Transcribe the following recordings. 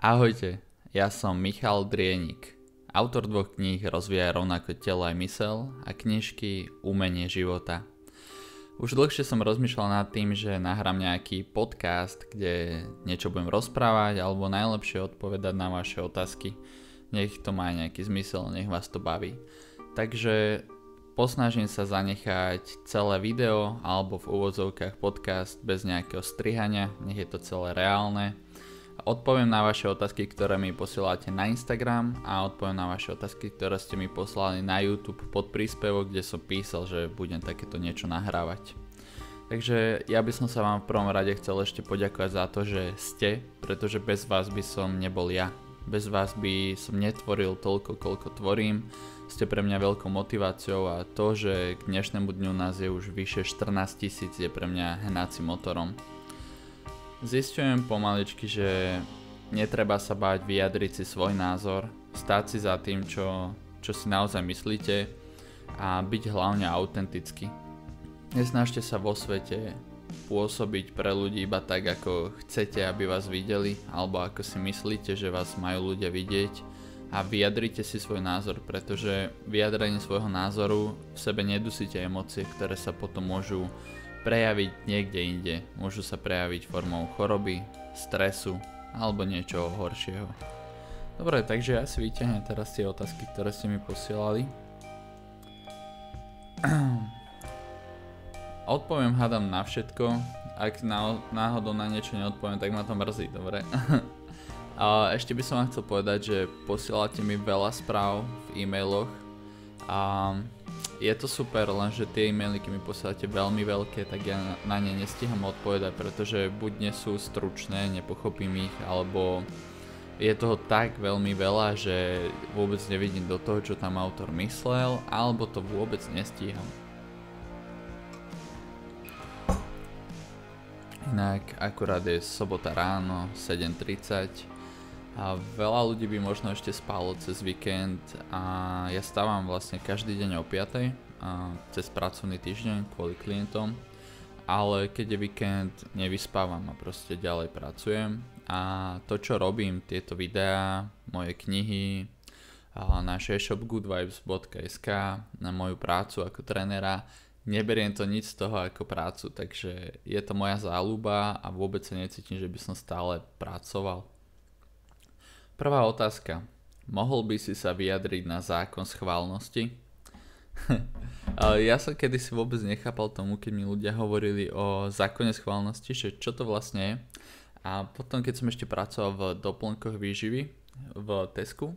Ahojte, ja som Michal Drienik, autor dvoch kníh rozvíja rovnako telo aj mysel a knižky Umenie života. Už dlhšie som rozmýšľal nad tým, že nahrám nejaký podcast, kde niečo budem rozprávať alebo najlepšie odpovedať na vaše otázky. Nech to má nejaký zmysel, nech vás to baví. Takže posnažím sa zanechať celé video alebo v úvodzovkách podcast bez nejakého strihania, nech je to celé reálne Odpoviem na vaše otázky, ktoré mi posielate na Instagram a odpoviem na vaše otázky, ktoré ste mi poslali na YouTube pod príspevok, kde som písal, že budem takéto niečo nahrávať. Takže ja by som sa vám v prvom rade chcel ešte poďakovať za to, že ste, pretože bez vás by som nebol ja. Bez vás by som netvoril toľko, koľko tvorím. Ste pre mňa veľkou motiváciou a to, že k dnešnému dňu nás je už vyše 14 tisíc je pre mňa hnáci motorom. Zistujem pomaličky, že netreba sa báť vyjadriť si svoj názor, stáť si za tým, čo, čo si naozaj myslíte a byť hlavne autentický. Nesnažte sa vo svete pôsobiť pre ľudí iba tak, ako chcete, aby vás videli, alebo ako si myslíte, že vás majú ľudia vidieť a vyjadrite si svoj názor, pretože vyjadrenie svojho názoru v sebe nedusíte emócie, ktoré sa potom môžu prejaviť niekde inde. Môžu sa prejaviť formou choroby, stresu alebo niečoho horšieho. Dobre, takže ja si vyťahnem teraz tie otázky, ktoré ste mi posielali. Odpoviem hádam na všetko. Ak na, náhodou na niečo neodpoviem, tak ma to mrzí, dobre? A ešte by som vám chcel povedať, že posielate mi veľa správ v e-mailoch a je to super, lenže tie e-maily, keď mi posielate veľmi veľké, tak ja na ne nestiham odpovedať, pretože buď nie sú stručné, nepochopím ich, alebo je toho tak veľmi veľa, že vôbec nevidím do toho, čo tam autor myslel, alebo to vôbec nestíham. Inak akurát je sobota ráno, 7.30 a veľa ľudí by možno ešte spálo cez víkend a ja stávam vlastne každý deň o 5. A cez pracovný týždeň kvôli klientom. Ale keď je víkend, nevyspávam a proste ďalej pracujem. A to, čo robím, tieto videá, moje knihy, náš e-shop goodvibes.sk na moju prácu ako trenera, Neberiem to nič z toho ako prácu, takže je to moja záľuba a vôbec sa necítim, že by som stále pracoval. Prvá otázka. Mohol by si sa vyjadriť na zákon schválnosti? ja som kedysi vôbec nechápal tomu, keď mi ľudia hovorili o zákone schválnosti, že čo to vlastne je. A potom, keď som ešte pracoval v doplnkoch výživy v Tesku,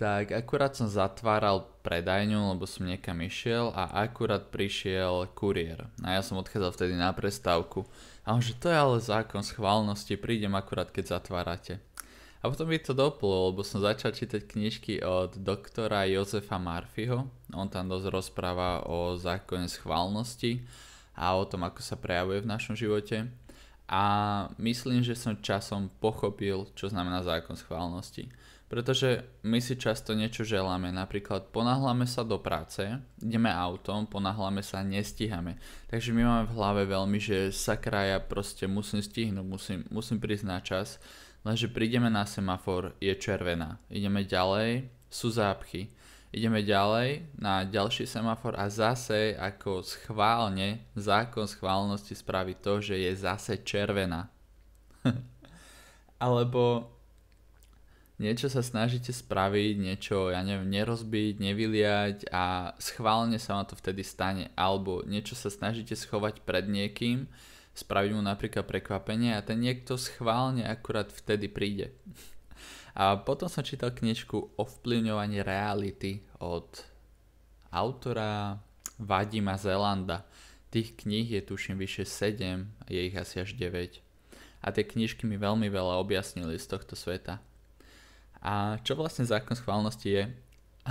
tak akurát som zatváral predajňu, lebo som niekam išiel a akurát prišiel kuriér. A ja som odchádzal vtedy na prestávku. A on že to je ale zákon schválnosti, prídem akurát keď zatvárate. A potom mi to doplo, lebo som začal čítať knižky od doktora Jozefa Murphyho. On tam dosť rozpráva o zákone schválnosti a o tom, ako sa prejavuje v našom živote. A myslím, že som časom pochopil, čo znamená zákon schválnosti. Pretože my si často niečo želáme, napríklad ponáhľame sa do práce, ideme autom, ponáhľame sa, nestíhame. Takže my máme v hlave veľmi, že sa kraja proste musím stihnúť, musím, musím prísť na čas lenže prídeme na semafor, je červená. Ideme ďalej, sú zápchy. Ideme ďalej na ďalší semafor a zase ako schválne, zákon schválnosti spraví to, že je zase červená. Alebo niečo sa snažíte spraviť, niečo, ja neviem, nerozbiť, nevyliať a schválne sa vám to vtedy stane, alebo niečo sa snažíte schovať pred niekým spraviť mu napríklad prekvapenie a ten niekto schválne akurát vtedy príde. A potom som čítal knižku Ovplyvňovanie reality od autora Vadima Zelanda. Tých kníh je tuším vyše 7, je ich asi až 9. A tie knižky mi veľmi veľa objasnili z tohto sveta. A čo vlastne zákon schválnosti je?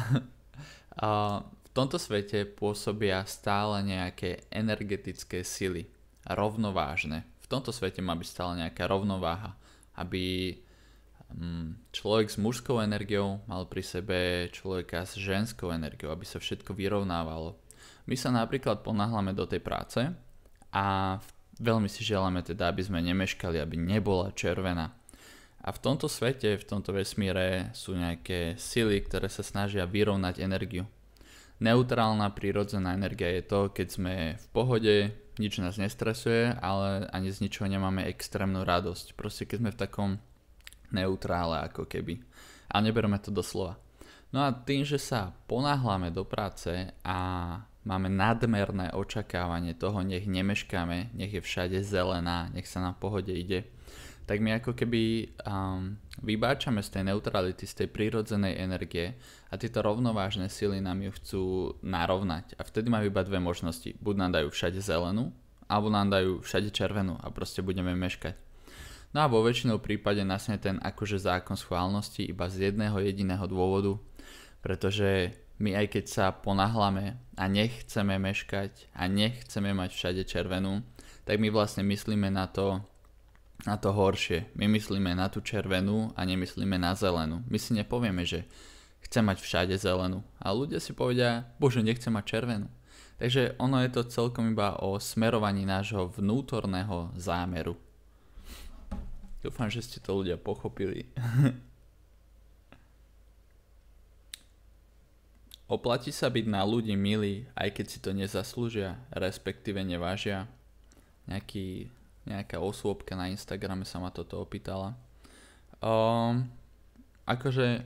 v tomto svete pôsobia stále nejaké energetické sily rovnovážne. V tomto svete má byť stále nejaká rovnováha, aby mm, človek s mužskou energiou mal pri sebe človeka s ženskou energiou, aby sa všetko vyrovnávalo. My sa napríklad ponáhľame do tej práce a veľmi si želáme teda, aby sme nemeškali, aby nebola červená. A v tomto svete, v tomto vesmíre sú nejaké sily, ktoré sa snažia vyrovnať energiu. Neutrálna prírodzená energia je to, keď sme v pohode, nič nás nestresuje, ale ani z ničoho nemáme extrémnu radosť. Proste keď sme v takom neutrále ako keby. A neberme to doslova. No a tým, že sa ponáhľame do práce a máme nadmerné očakávanie toho, nech nemeškáme, nech je všade zelená, nech sa na pohode ide, tak my ako keby um, vybáčame z tej neutrality, z tej prírodzenej energie a tieto rovnovážne sily nám ju chcú narovnať. A vtedy majú iba dve možnosti. Buď nám dajú všade zelenú, alebo nám dajú všade červenú a proste budeme meškať. No a vo väčšinou prípade nasne ten akože zákon schválnosti iba z jedného jediného dôvodu, pretože my aj keď sa ponahlame a nechceme meškať a nechceme mať všade červenú, tak my vlastne myslíme na to, na to horšie. My myslíme na tú červenú a nemyslíme na zelenú. My si nepovieme, že chce mať všade zelenú. A ľudia si povedia, bože, nechcem mať červenú. Takže ono je to celkom iba o smerovaní nášho vnútorného zámeru. Dúfam, že ste to ľudia pochopili. Oplatí sa byť na ľudí milí, aj keď si to nezaslúžia, respektíve nevážia. Nejaký, nejaká osôbka na Instagrame sa ma toto opýtala. Um, akože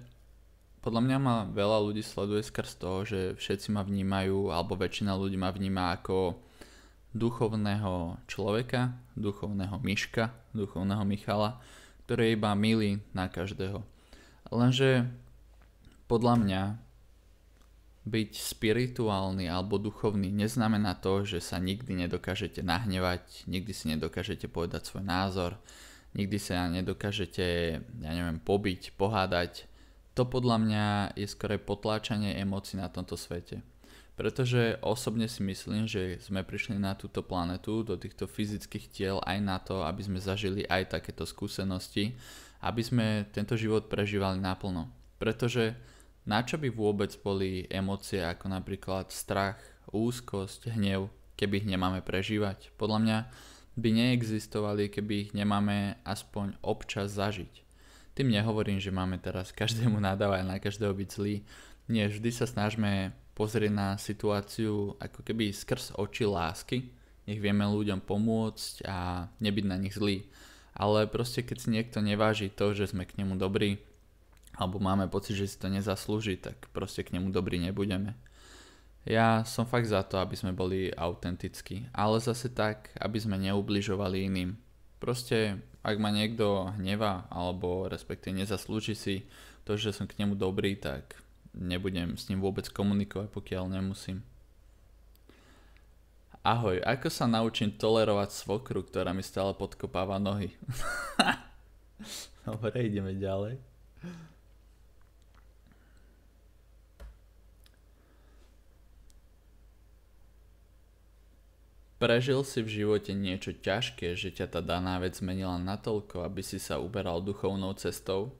podľa mňa ma veľa ľudí sleduje skrz toho, že všetci ma vnímajú, alebo väčšina ľudí ma vníma ako duchovného človeka, duchovného Miška, duchovného Michala, ktorý iba milý na každého. Lenže podľa mňa byť spirituálny alebo duchovný neznamená to, že sa nikdy nedokážete nahnevať, nikdy si nedokážete povedať svoj názor, nikdy sa nedokážete, ja neviem, pobiť, pohádať, to podľa mňa je skore potláčanie emócií na tomto svete. Pretože osobne si myslím, že sme prišli na túto planetu, do týchto fyzických tiel aj na to, aby sme zažili aj takéto skúsenosti, aby sme tento život prežívali naplno. Pretože na čo by vôbec boli emócie ako napríklad strach, úzkosť, hnev, keby ich nemáme prežívať? Podľa mňa by neexistovali, keby ich nemáme aspoň občas zažiť. Tým nehovorím, že máme teraz každému nadávať na každého byť zlý. Nie, vždy sa snažme pozrieť na situáciu ako keby skrz oči lásky. Nech vieme ľuďom pomôcť a nebyť na nich zlý. Ale proste keď si niekto neváži to, že sme k nemu dobrí, alebo máme pocit, že si to nezaslúži, tak proste k nemu dobrí nebudeme. Ja som fakt za to, aby sme boli autentickí, ale zase tak, aby sme neubližovali iným. Proste ak ma niekto hnevá alebo respektíve nezaslúži si to, že som k nemu dobrý, tak nebudem s ním vôbec komunikovať, pokiaľ nemusím. Ahoj, ako sa naučím tolerovať svokru, ktorá mi stále podkopáva nohy? Dobre, ideme ďalej. Prežil si v živote niečo ťažké, že ťa tá daná vec zmenila natoľko, aby si sa uberal duchovnou cestou?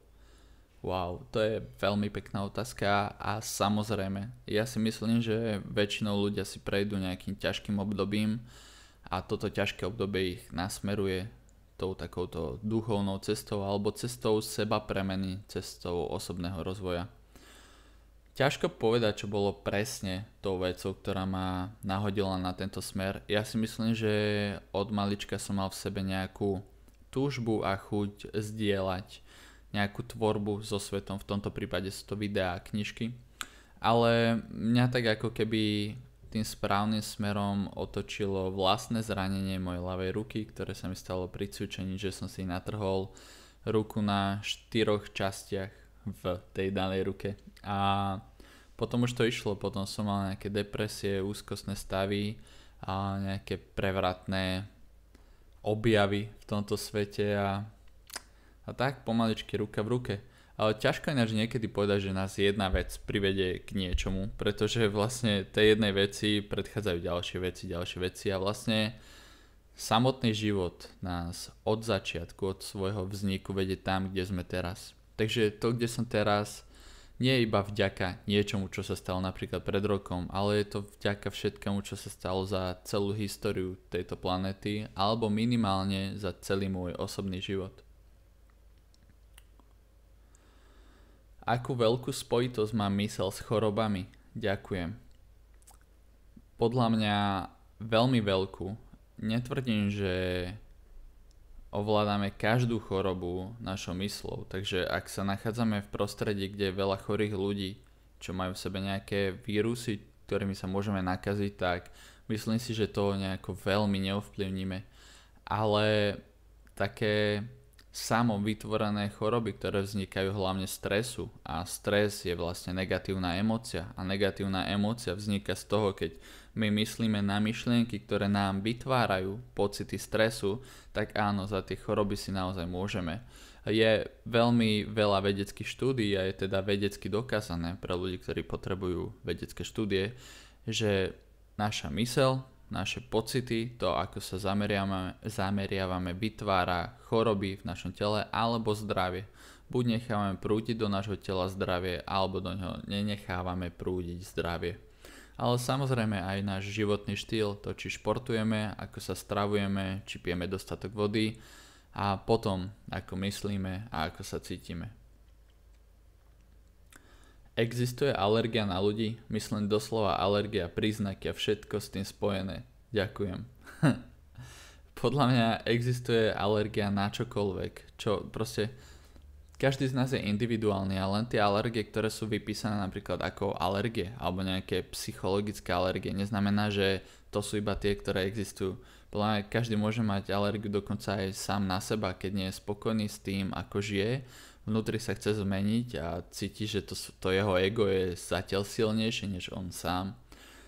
Wow, to je veľmi pekná otázka a samozrejme, ja si myslím, že väčšinou ľudia si prejdú nejakým ťažkým obdobím a toto ťažké obdobie ich nasmeruje tou takouto duchovnou cestou alebo cestou seba premeny, cestou osobného rozvoja. Ťažko povedať, čo bolo presne tou vecou, ktorá ma nahodila na tento smer. Ja si myslím, že od malička som mal v sebe nejakú túžbu a chuť zdieľať nejakú tvorbu so svetom, v tomto prípade sú to videá a knižky. Ale mňa tak ako keby tým správnym smerom otočilo vlastné zranenie mojej ľavej ruky, ktoré sa mi stalo pri cvičení, že som si natrhol ruku na štyroch častiach v tej danej ruke. A potom už to išlo, potom som mal nejaké depresie, úzkostné stavy a nejaké prevratné objavy v tomto svete a, a tak pomaličky ruka v ruke. Ale ťažko že niekedy povedať, že nás jedna vec privedie k niečomu, pretože vlastne tej jednej veci predchádzajú ďalšie veci, ďalšie veci a vlastne samotný život nás od začiatku, od svojho vzniku vedie tam, kde sme teraz. Takže to, kde som teraz, nie je iba vďaka niečomu, čo sa stalo napríklad pred rokom, ale je to vďaka všetkému, čo sa stalo za celú históriu tejto planety, alebo minimálne za celý môj osobný život. Akú veľkú spojitosť má mysel s chorobami? Ďakujem. Podľa mňa veľmi veľkú. Netvrdím, že ovládame každú chorobu našou myslou. Takže ak sa nachádzame v prostredí, kde je veľa chorých ľudí, čo majú v sebe nejaké vírusy, ktorými sa môžeme nakaziť, tak myslím si, že to nejako veľmi neovplyvníme. Ale také samo vytvorené choroby, ktoré vznikajú hlavne stresu a stres je vlastne negatívna emócia a negatívna emócia vzniká z toho, keď my myslíme na myšlienky, ktoré nám vytvárajú pocity stresu, tak áno, za tie choroby si naozaj môžeme. Je veľmi veľa vedeckých štúdí a je teda vedecky dokázané pre ľudí, ktorí potrebujú vedecké štúdie, že naša mysel, naše pocity, to ako sa zameriavame, zameriavame vytvára choroby v našom tele alebo zdravie. Buď nechávame prúdiť do nášho tela zdravie, alebo do neho nenechávame prúdiť zdravie ale samozrejme aj náš životný štýl, to či športujeme, ako sa stravujeme, či pijeme dostatok vody a potom ako myslíme a ako sa cítime. Existuje alergia na ľudí, myslím doslova alergia, príznaky a všetko s tým spojené. Ďakujem. Podľa mňa existuje alergia na čokoľvek, čo proste každý z nás je individuálny a len tie alergie, ktoré sú vypísané napríklad ako alergie alebo nejaké psychologické alergie, neznamená, že to sú iba tie, ktoré existujú. Podľa mňa každý môže mať alergiu dokonca aj sám na seba, keď nie je spokojný s tým, ako žije, vnútri sa chce zmeniť a cíti, že to, to jeho ego je zatiaľ silnejšie než on sám.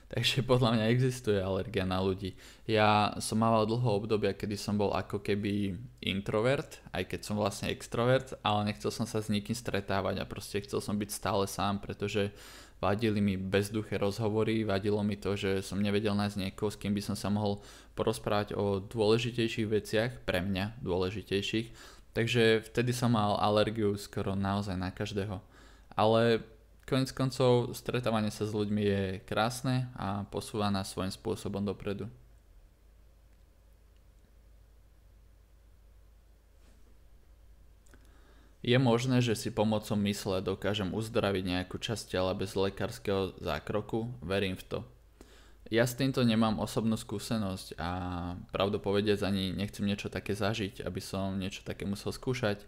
Takže podľa mňa existuje alergia na ľudí. Ja som mal dlho obdobia, kedy som bol ako keby introvert, aj keď som vlastne extrovert, ale nechcel som sa s nikým stretávať a proste chcel som byť stále sám, pretože vadili mi bezduché rozhovory, vadilo mi to, že som nevedel nájsť niekoho, s kým by som sa mohol porozprávať o dôležitejších veciach, pre mňa dôležitejších. Takže vtedy som mal alergiu skoro naozaj na každého. Ale Konec koncov, stretávanie sa s ľuďmi je krásne a posúva nás svojím spôsobom dopredu. Je možné, že si pomocou mysle dokážem uzdraviť nejakú časť tela bez lekárskeho zákroku? Verím v to. Ja s týmto nemám osobnú skúsenosť a pravdu povediac ani nechcem niečo také zažiť, aby som niečo také musel skúšať,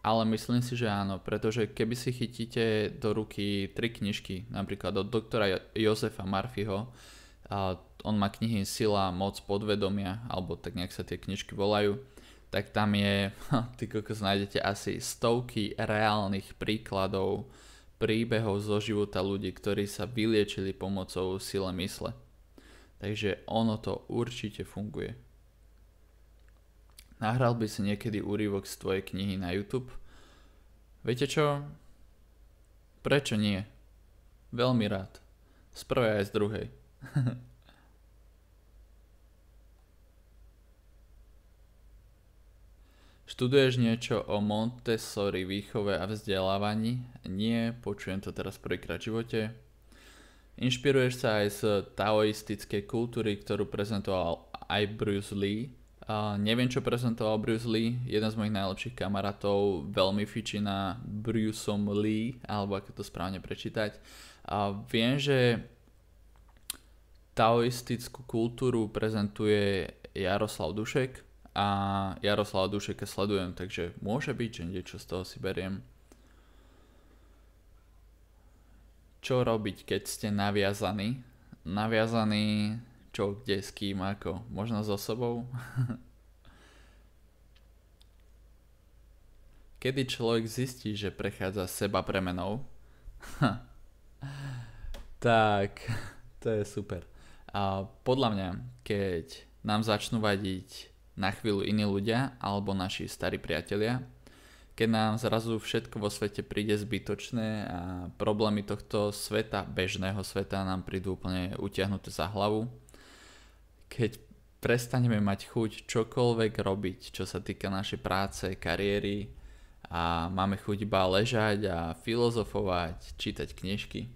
ale myslím si, že áno, pretože keby si chytíte do ruky tri knižky, napríklad od doktora Jozefa Murphyho, on má knihy Sila, Moc, Podvedomia, alebo tak nejak sa tie knižky volajú, tak tam je, ty kokos, nájdete asi stovky reálnych príkladov, príbehov zo života ľudí, ktorí sa vyliečili pomocou sile mysle. Takže ono to určite funguje. Nahral by si niekedy úryvok z tvojej knihy na YouTube? Viete čo? Prečo nie? Veľmi rád. Z prvej aj z druhej. Študuješ niečo o Montessori výchove a vzdelávaní? Nie, počujem to teraz prvýkrát v živote. Inšpiruješ sa aj z taoistickej kultúry, ktorú prezentoval aj Bruce Lee – neviem, čo prezentoval Bruce Lee, jeden z mojich najlepších kamarátov, veľmi fičí na Bruceom Lee, alebo ako to správne prečítať. A viem, že taoistickú kultúru prezentuje Jaroslav Dušek a Jaroslav Dušek sledujem, takže môže byť, že niečo z toho si beriem. Čo robiť, keď ste naviazaní? Naviazaní čo, kde, s kým, ako. Možno so sobou. Kedy človek zistí, že prechádza seba premenou? tak, to je super. A podľa mňa, keď nám začnú vadiť na chvíľu iní ľudia alebo naši starí priatelia, keď nám zrazu všetko vo svete príde zbytočné a problémy tohto sveta, bežného sveta nám prídu úplne utiahnuté za hlavu, keď prestaneme mať chuť čokoľvek robiť, čo sa týka našej práce, kariéry a máme chuť iba ležať a filozofovať, čítať knižky.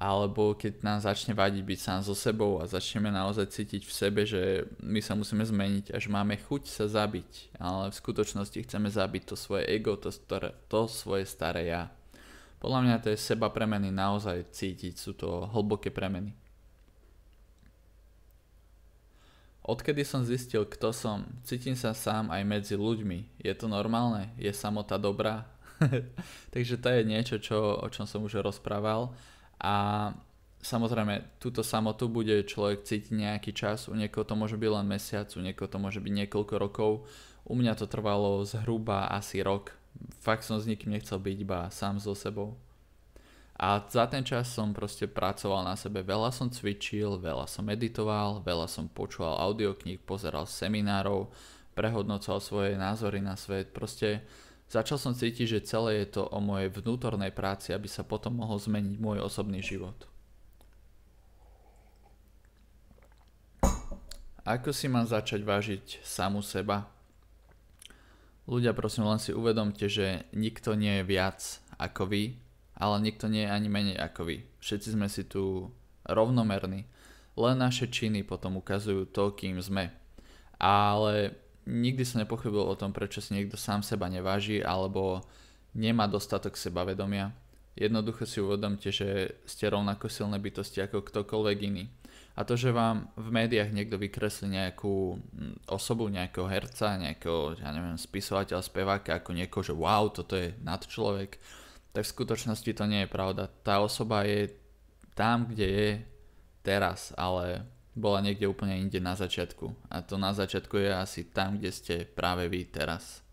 Alebo keď nám začne vadiť byť sám so sebou a začneme naozaj cítiť v sebe, že my sa musíme zmeniť, až máme chuť sa zabiť, ale v skutočnosti chceme zabiť to svoje ego, to, staré, to svoje staré ja. Podľa mňa to je seba premeny naozaj cítiť, sú to hlboké premeny. Odkedy som zistil, kto som, cítim sa sám aj medzi ľuďmi. Je to normálne? Je samota dobrá? Takže to je niečo, čo, o čom som už rozprával. A samozrejme, túto samotu bude človek cítiť nejaký čas. U niekoho to môže byť len mesiac, u niekoho to môže byť niekoľko rokov. U mňa to trvalo zhruba asi rok. Fakt som s nikým nechcel byť, iba sám so sebou. A za ten čas som proste pracoval na sebe, veľa som cvičil, veľa som editoval, veľa som počúval audiokníh, pozeral seminárov, prehodnocoval svoje názory na svet, proste začal som cítiť, že celé je to o mojej vnútornej práci, aby sa potom mohol zmeniť môj osobný život. Ako si mám začať vážiť samu seba? Ľudia, prosím, len si uvedomte, že nikto nie je viac ako vy ale nikto nie je ani menej ako vy. Všetci sme si tu rovnomerní. Len naše činy potom ukazujú to, kým sme. Ale nikdy som nepochybil o tom, prečo si niekto sám seba neváži alebo nemá dostatok sebavedomia. Jednoducho si uvedomte, že ste rovnako silné bytosti ako ktokoľvek iný. A to, že vám v médiách niekto vykreslí nejakú mm, osobu, nejakého herca, nejakého, ja neviem, spisovateľa, speváka, ako niekoho, že wow, toto je nadčlovek, tak v skutočnosti to nie je pravda. Tá osoba je tam, kde je teraz, ale bola niekde úplne inde na začiatku. A to na začiatku je asi tam, kde ste práve vy teraz.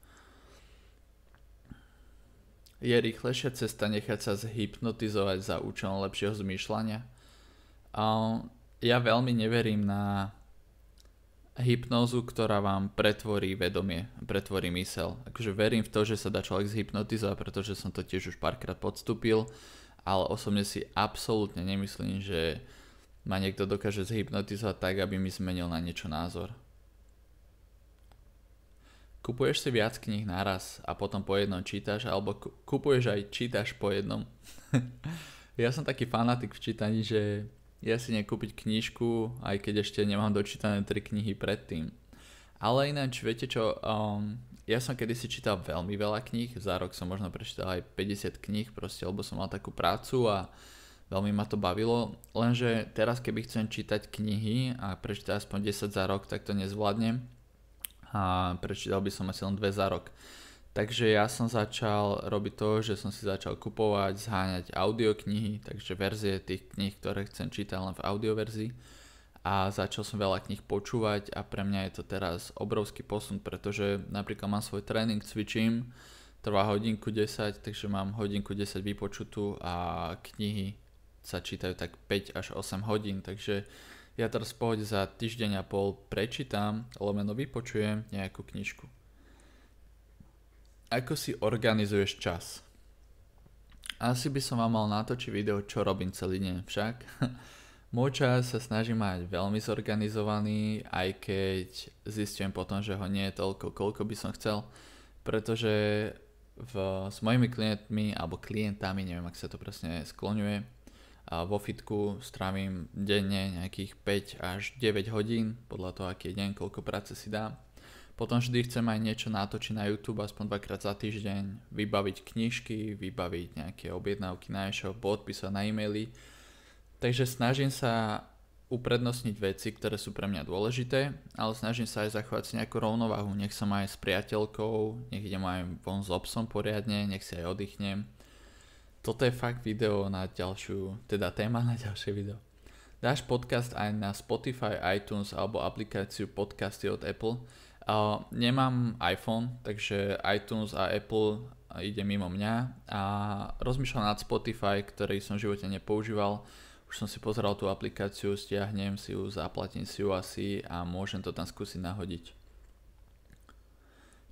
Je rýchlejšia cesta nechať sa zhypnotizovať za účelom lepšieho zmýšľania? Um, ja veľmi neverím na Hypnozu, ktorá vám pretvorí vedomie, pretvorí mysel. Akože verím v to, že sa dá človek zhypnotizovať, pretože som to tiež už párkrát podstúpil, ale osobne si absolútne nemyslím, že ma niekto dokáže zhypnotizovať tak, aby mi zmenil na niečo názor. Kupuješ si viac knih naraz a potom po jednom čítaš, alebo kupuješ aj čítaš po jednom. ja som taký fanatik v čítaní, že je si nekúpiť knižku, aj keď ešte nemám dočítané tri knihy predtým. Ale ináč, viete čo, um, ja som kedysi čítal veľmi veľa kníh, za rok som možno prečítal aj 50 kníh, proste, lebo som mal takú prácu a veľmi ma to bavilo, lenže teraz keby chcem čítať knihy a prečítať aspoň 10 za rok, tak to nezvládnem a prečítal by som asi len 2 za rok. Takže ja som začal robiť to, že som si začal kupovať, zháňať audioknihy, takže verzie tých kníh, ktoré chcem čítať len v audioverzii. A začal som veľa kníh počúvať a pre mňa je to teraz obrovský posun, pretože napríklad mám svoj tréning, cvičím, trvá hodinku 10, takže mám hodinku 10 vypočutú a knihy sa čítajú tak 5 až 8 hodín, takže ja teraz v pohode za týždeň a pol prečítam, lomeno vypočujem nejakú knižku. Ako si organizuješ čas? Asi by som vám mal natočiť video, čo robím celý deň však. Môj čas sa snažím mať veľmi zorganizovaný, aj keď zistím potom, že ho nie je toľko, koľko by som chcel, pretože v, s mojimi klientmi alebo klientami, neviem, ak sa to presne skloňuje, a vo fitku strávim denne nejakých 5 až 9 hodín, podľa toho, aký je deň, koľko práce si dám. Potom vždy chcem aj niečo natočiť na YouTube, aspoň dvakrát za týždeň, vybaviť knižky, vybaviť nejaké objednávky na e-shop, na e-maily. Takže snažím sa uprednostniť veci, ktoré sú pre mňa dôležité, ale snažím sa aj zachovať si nejakú rovnováhu. Nech som aj s priateľkou, nech idem aj von s obsom poriadne, nech si aj oddychnem. Toto je fakt video na ďalšiu, teda téma na ďalšie video. Dáš podcast aj na Spotify, iTunes alebo aplikáciu podcasty od Apple, nemám iPhone, takže iTunes a Apple ide mimo mňa a rozmýšľam nad Spotify, ktorý som v živote nepoužíval. Už som si pozeral tú aplikáciu, stiahnem si ju, zaplatím si ju asi a môžem to tam skúsiť nahodiť.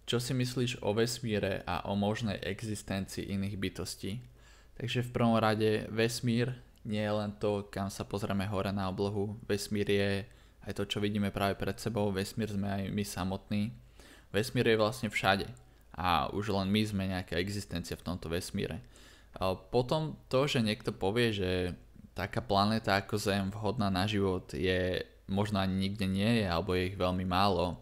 Čo si myslíš o vesmíre a o možnej existencii iných bytostí? Takže v prvom rade vesmír nie je len to, kam sa pozrieme hore na oblohu. Vesmír je aj to, čo vidíme práve pred sebou, vesmír sme aj my samotní. Vesmír je vlastne všade a už len my sme nejaká existencia v tomto vesmíre. Potom to, že niekto povie, že taká planéta ako Zem vhodná na život je možno ani nikde nie je, alebo je ich veľmi málo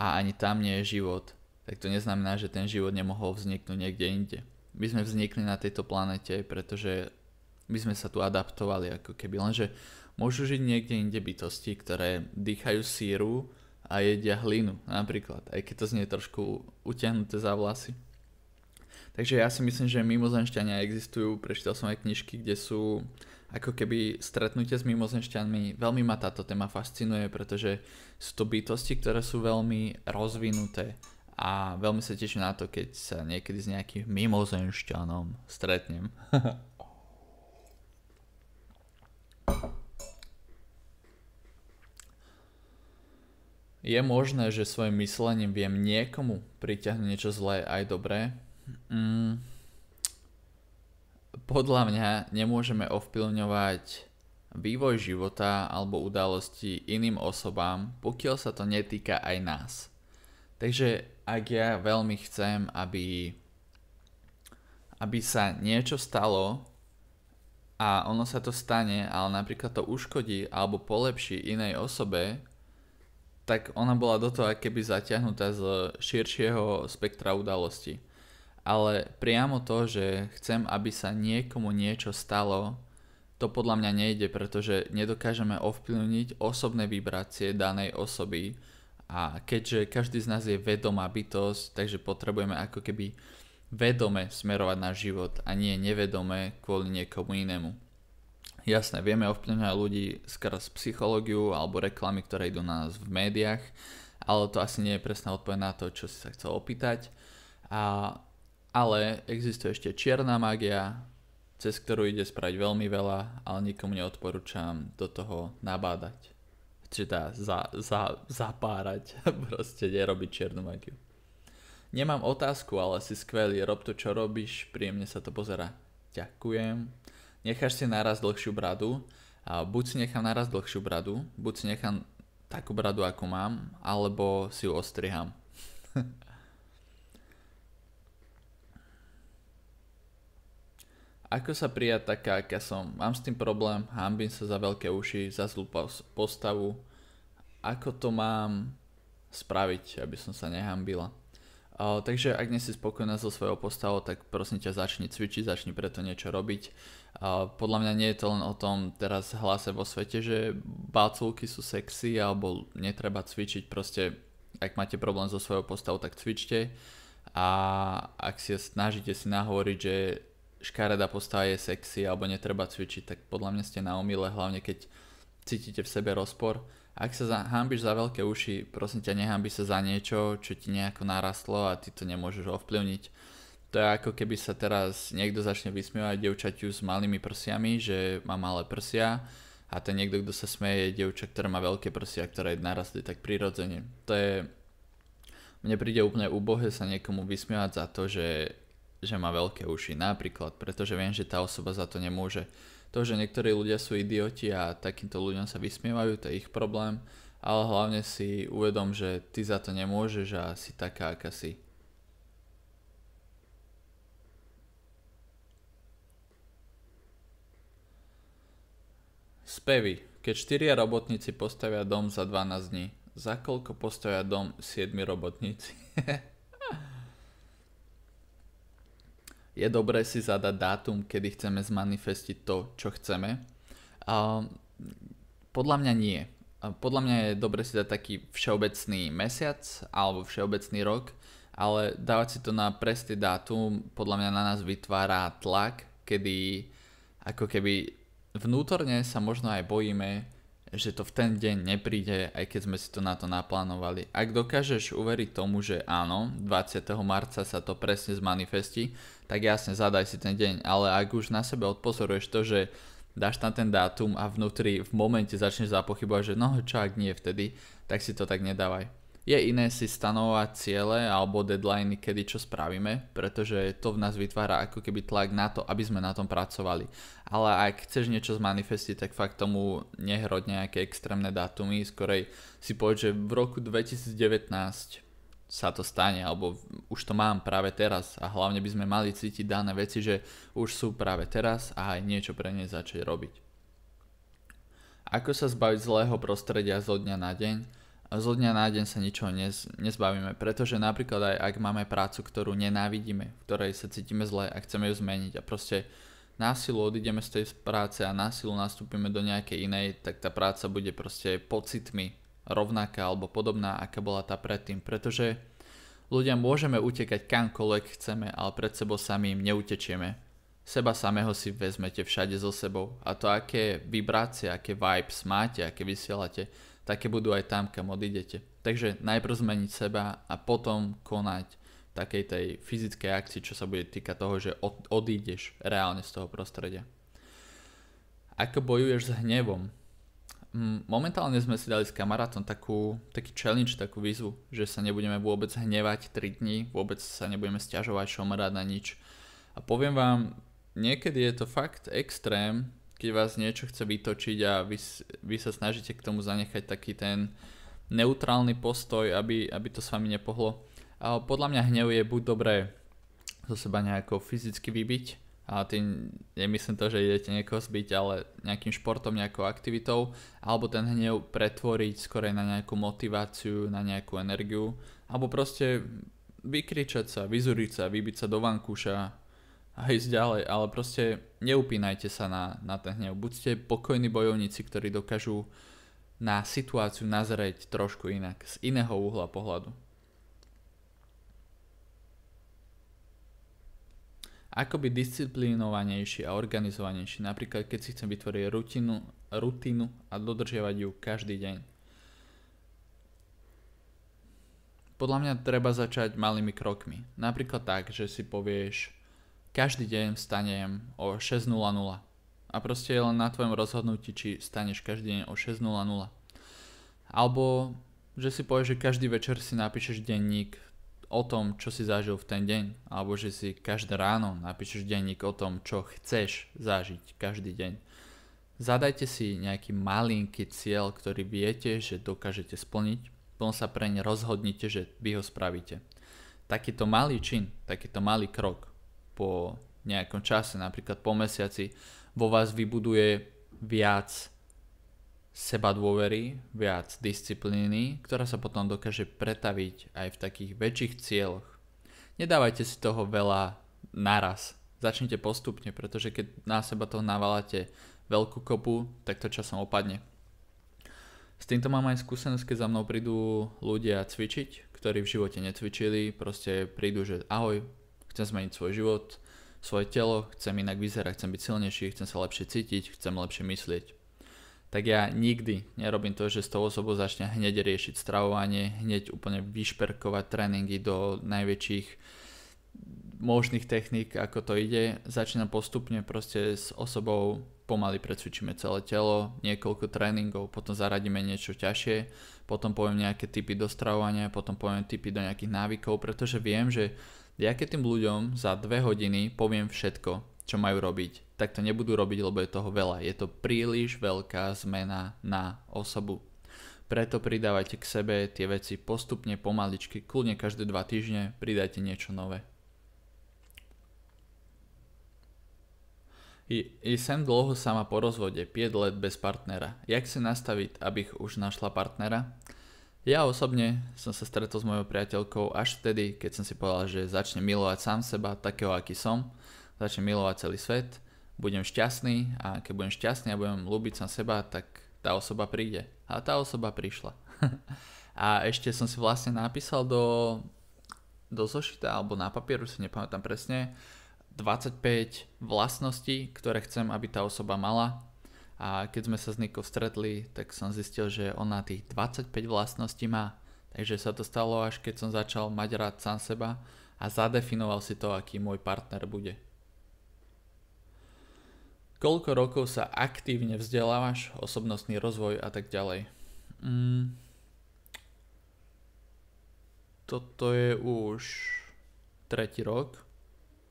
a ani tam nie je život, tak to neznamená, že ten život nemohol vzniknúť niekde inde. My sme vznikli na tejto planete, pretože my sme sa tu adaptovali ako keby, lenže Môžu žiť niekde inde bytosti, ktoré dýchajú síru a jedia hlinu napríklad, aj keď to znie trošku utiahnuté za vlasy. Takže ja si myslím, že mimozemšťania existujú, prečítal som aj knižky, kde sú ako keby stretnutie s mimozenšťanmi. Veľmi ma táto téma fascinuje, pretože sú to bytosti, ktoré sú veľmi rozvinuté a veľmi sa teším na to, keď sa niekedy s nejakým mimozenšťanom stretnem. Je možné, že svojim myslením viem niekomu priťahnuť niečo zlé aj dobré? Mm. Podľa mňa nemôžeme ovplyvňovať vývoj života alebo udalosti iným osobám, pokiaľ sa to netýka aj nás. Takže ak ja veľmi chcem, aby, aby sa niečo stalo a ono sa to stane, ale napríklad to uškodí alebo polepší inej osobe, tak ona bola do toho keby zaťahnutá z širšieho spektra udalostí. Ale priamo to, že chcem, aby sa niekomu niečo stalo, to podľa mňa nejde, pretože nedokážeme ovplyvniť osobné vibrácie danej osoby a keďže každý z nás je vedomá bytosť, takže potrebujeme ako keby vedome smerovať náš život a nie nevedome kvôli niekomu inému. Jasné, vieme ovplyvňovať ľudí skrz psychológiu alebo reklamy, ktoré idú na nás v médiách, ale to asi nie je presná odpoveď na to, čo si sa chcel opýtať. A, ale existuje ešte čierna magia, cez ktorú ide spraviť veľmi veľa, ale nikomu neodporúčam do toho nabádať. Čiže tá za, za, zapárať, proste nerobiť čiernu magiu. Nemám otázku, ale si skvelý, rob to, čo robíš, príjemne sa to pozera. Ďakujem necháš si naraz dlhšiu bradu, a buď si nechám naraz dlhšiu bradu, buď si nechám takú bradu, ako mám, alebo si ju ostriham. Ako sa prijať taká, aká som? Mám s tým problém, hambím sa za veľké uši, za zlú postavu. Ako to mám spraviť, aby som sa nehambila? Uh, takže ak nie si spokojná so svojou postavou, tak prosím ťa začni cvičiť, začni preto niečo robiť. A podľa mňa nie je to len o tom teraz hlase vo svete, že báculky sú sexy alebo netreba cvičiť, proste ak máte problém so svojou postavou, tak cvičte a ak si snažíte si nahovoriť, že škaredá postava je sexy alebo netreba cvičiť, tak podľa mňa ste na omyle, hlavne keď cítite v sebe rozpor. Ak sa hambíš za veľké uši, prosím ťa, nehambi sa za niečo, čo ti nejako narastlo a ty to nemôžeš ovplyvniť to je ako keby sa teraz niekto začne vysmievať devčaťu s malými prsiami, že má malé prsia a ten niekto, kto sa smeje, je devča, ktorá má veľké prsia, ktorá je narastie tak prirodzene. To je... Mne príde úplne úbohe sa niekomu vysmievať za to, že, že má veľké uši napríklad, pretože viem, že tá osoba za to nemôže. To, že niektorí ľudia sú idioti a takýmto ľuďom sa vysmievajú, to je ich problém, ale hlavne si uvedom, že ty za to nemôžeš a si taká, aká si. Spevy. Keď 4 robotníci postavia dom za 12 dní, za koľko postavia dom 7 robotníci? je dobré si zadať dátum, kedy chceme zmanifestiť to, čo chceme. podľa mňa nie. podľa mňa je dobre si dať taký všeobecný mesiac alebo všeobecný rok, ale dávať si to na presný dátum podľa mňa na nás vytvára tlak, kedy ako keby vnútorne sa možno aj bojíme, že to v ten deň nepríde, aj keď sme si to na to naplánovali. Ak dokážeš uveriť tomu, že áno, 20. marca sa to presne zmanifestí, tak jasne zadaj si ten deň, ale ak už na sebe odpozoruješ to, že dáš na ten dátum a vnútri v momente začneš zapochybovať, že no čo ak nie vtedy, tak si to tak nedávaj. Je iné si stanovať ciele alebo deadliny, kedy čo spravíme, pretože to v nás vytvára ako keby tlak na to, aby sme na tom pracovali. Ale ak chceš niečo zmanifestiť, tak fakt tomu nehrod nejaké extrémne dátumy, skorej si povedz, že v roku 2019 sa to stane, alebo už to mám práve teraz a hlavne by sme mali cítiť dané veci, že už sú práve teraz a aj niečo pre ne začať robiť. Ako sa zbaviť zlého prostredia zo dňa na deň? zo dňa na deň sa ničoho nez, nezbavíme, pretože napríklad aj ak máme prácu, ktorú nenávidíme, v ktorej sa cítime zle a chceme ju zmeniť a proste násilu odídeme z tej práce a násilu nastúpime do nejakej inej, tak tá práca bude proste pocitmi rovnaká alebo podobná, aká bola tá predtým, pretože ľudia môžeme utekať kamkoľvek chceme, ale pred sebou samým neutečieme. Seba samého si vezmete všade so sebou a to, aké vibrácie, aké vibes máte, aké vysielate, také budú aj tam, kam odídete. Takže najprv zmeniť seba a potom konať takej tej fyzickej akcii, čo sa bude týka toho, že od, odídeš reálne z toho prostredia. Ako bojuješ s hnevom? Mm, momentálne sme si dali s kamarátom takú, taký challenge, takú výzvu, že sa nebudeme vôbec hnevať 3 dní, vôbec sa nebudeme stiažovať, šomrať na nič. A poviem vám, niekedy je to fakt extrém, keď vás niečo chce vytočiť a vy, vy sa snažíte k tomu zanechať taký ten neutrálny postoj, aby, aby to s vami nepohlo. A podľa mňa hnev je buď dobré zo seba nejako fyzicky vybiť, a tým nemyslím to, že idete niekoho zbiť, ale nejakým športom, nejakou aktivitou, alebo ten hnev pretvoriť skorej na nejakú motiváciu, na nejakú energiu, alebo proste vykričať sa, vyzuriť sa, vybiť sa do vankúša, a ísť ďalej, ale proste neupínajte sa na, na ten hnev. Buďte pokojní bojovníci, ktorí dokážu na situáciu nazrieť trošku inak, z iného uhla pohľadu. Ako byť disciplinovanejší a organizovanejší, napríklad keď si chcem vytvoriť rutinu, rutinu a dodržiavať ju každý deň. Podľa mňa treba začať malými krokmi. Napríklad tak, že si povieš, každý deň vstanem o 6.00 a proste je len na tvojom rozhodnutí, či staneš každý deň o 6.00. Alebo že si povieš, že každý večer si napíšeš denník o tom, čo si zažil v ten deň, alebo že si každé ráno napíšeš denník o tom, čo chceš zažiť každý deň. Zadajte si nejaký malinký cieľ, ktorý viete, že dokážete splniť, potom sa preň rozhodnite, že vy ho spravíte. Takýto malý čin, takýto malý krok po nejakom čase, napríklad po mesiaci, vo vás vybuduje viac seba dôvery, viac disciplíny, ktorá sa potom dokáže pretaviť aj v takých väčších cieľoch. Nedávajte si toho veľa naraz. Začnite postupne, pretože keď na seba toho navalate veľkú kopu, tak to časom opadne. S týmto mám aj skúsenosť, keď za mnou prídu ľudia cvičiť, ktorí v živote necvičili, proste prídu, že ahoj, chcem zmeniť svoj život, svoje telo, chcem inak vyzerať, chcem byť silnejší, chcem sa lepšie cítiť, chcem lepšie myslieť. Tak ja nikdy nerobím to, že s tou osobou začne hneď riešiť stravovanie, hneď úplne vyšperkovať tréningy do najväčších možných techník, ako to ide. Začínam postupne proste s osobou, pomaly precvičíme celé telo, niekoľko tréningov, potom zaradíme niečo ťažšie, potom poviem nejaké typy do stravovania, potom poviem typy do nejakých návykov, pretože viem, že ja keď tým ľuďom za dve hodiny poviem všetko, čo majú robiť, tak to nebudú robiť, lebo je toho veľa. Je to príliš veľká zmena na osobu. Preto pridávajte k sebe tie veci postupne, pomaličky, kľudne každé dva týždne pridajte niečo nové. I, I sem dlho sama po rozvode, 5 let bez partnera. Jak si nastaviť, abych už našla partnera? Ja osobne som sa stretol s mojou priateľkou až vtedy, keď som si povedal, že začnem milovať sám seba, takého aký som, začnem milovať celý svet, budem šťastný a keď budem šťastný a budem ľúbiť sám seba, tak tá osoba príde. A tá osoba prišla. a ešte som si vlastne napísal do, do zošita alebo na papieru, si nepamätám presne, 25 vlastností, ktoré chcem, aby tá osoba mala a keď sme sa s Nikou stretli, tak som zistil, že ona tých 25 vlastností má. Takže sa to stalo až keď som začal mať rád sám seba a zadefinoval si to, aký môj partner bude. Koľko rokov sa aktívne vzdelávaš, osobnostný rozvoj a tak ďalej? Mm. Toto je už tretí rok,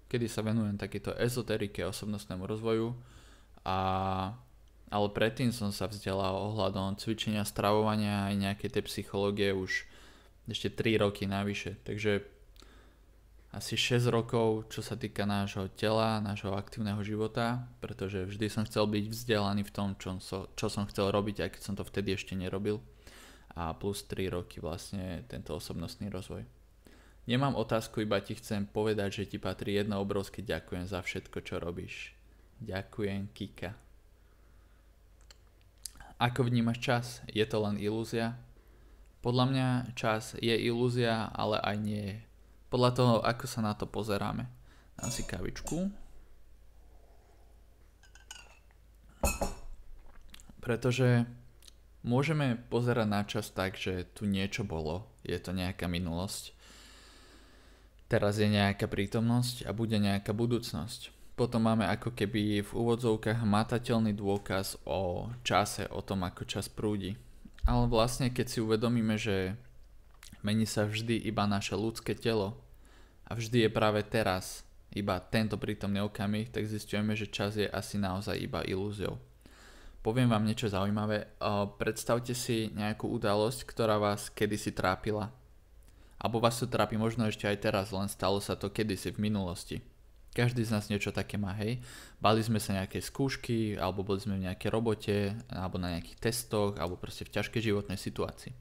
kedy sa venujem takéto ezoterike osobnostnému rozvoju a ale predtým som sa vzdelal ohľadom cvičenia, stravovania aj nejakej tej psychológie už ešte 3 roky navyše. Takže asi 6 rokov, čo sa týka nášho tela, nášho aktívneho života, pretože vždy som chcel byť vzdelaný v tom, čo, čo som chcel robiť, aj keď som to vtedy ešte nerobil. A plus 3 roky vlastne tento osobnostný rozvoj. Nemám otázku, iba ti chcem povedať, že ti patrí jedno obrovské ďakujem za všetko, čo robíš. Ďakujem, Kika. Ako vnímaš čas? Je to len ilúzia? Podľa mňa čas je ilúzia, ale aj nie je. Podľa toho, ako sa na to pozeráme. Dám si kavičku. Pretože môžeme pozerať na čas tak, že tu niečo bolo, je to nejaká minulosť. Teraz je nejaká prítomnosť a bude nejaká budúcnosť. Potom máme ako keby v úvodzovkách matateľný dôkaz o čase, o tom, ako čas prúdi. Ale vlastne, keď si uvedomíme, že mení sa vždy iba naše ľudské telo a vždy je práve teraz, iba tento prítomný okamih, tak zistujeme, že čas je asi naozaj iba ilúziou. Poviem vám niečo zaujímavé. Predstavte si nejakú udalosť, ktorá vás kedysi trápila. Alebo vás to trápi možno ešte aj teraz, len stalo sa to kedysi v minulosti. Každý z nás niečo také má, hej. Bali sme sa nejaké skúšky, alebo boli sme v nejakej robote, alebo na nejakých testoch, alebo proste v ťažkej životnej situácii.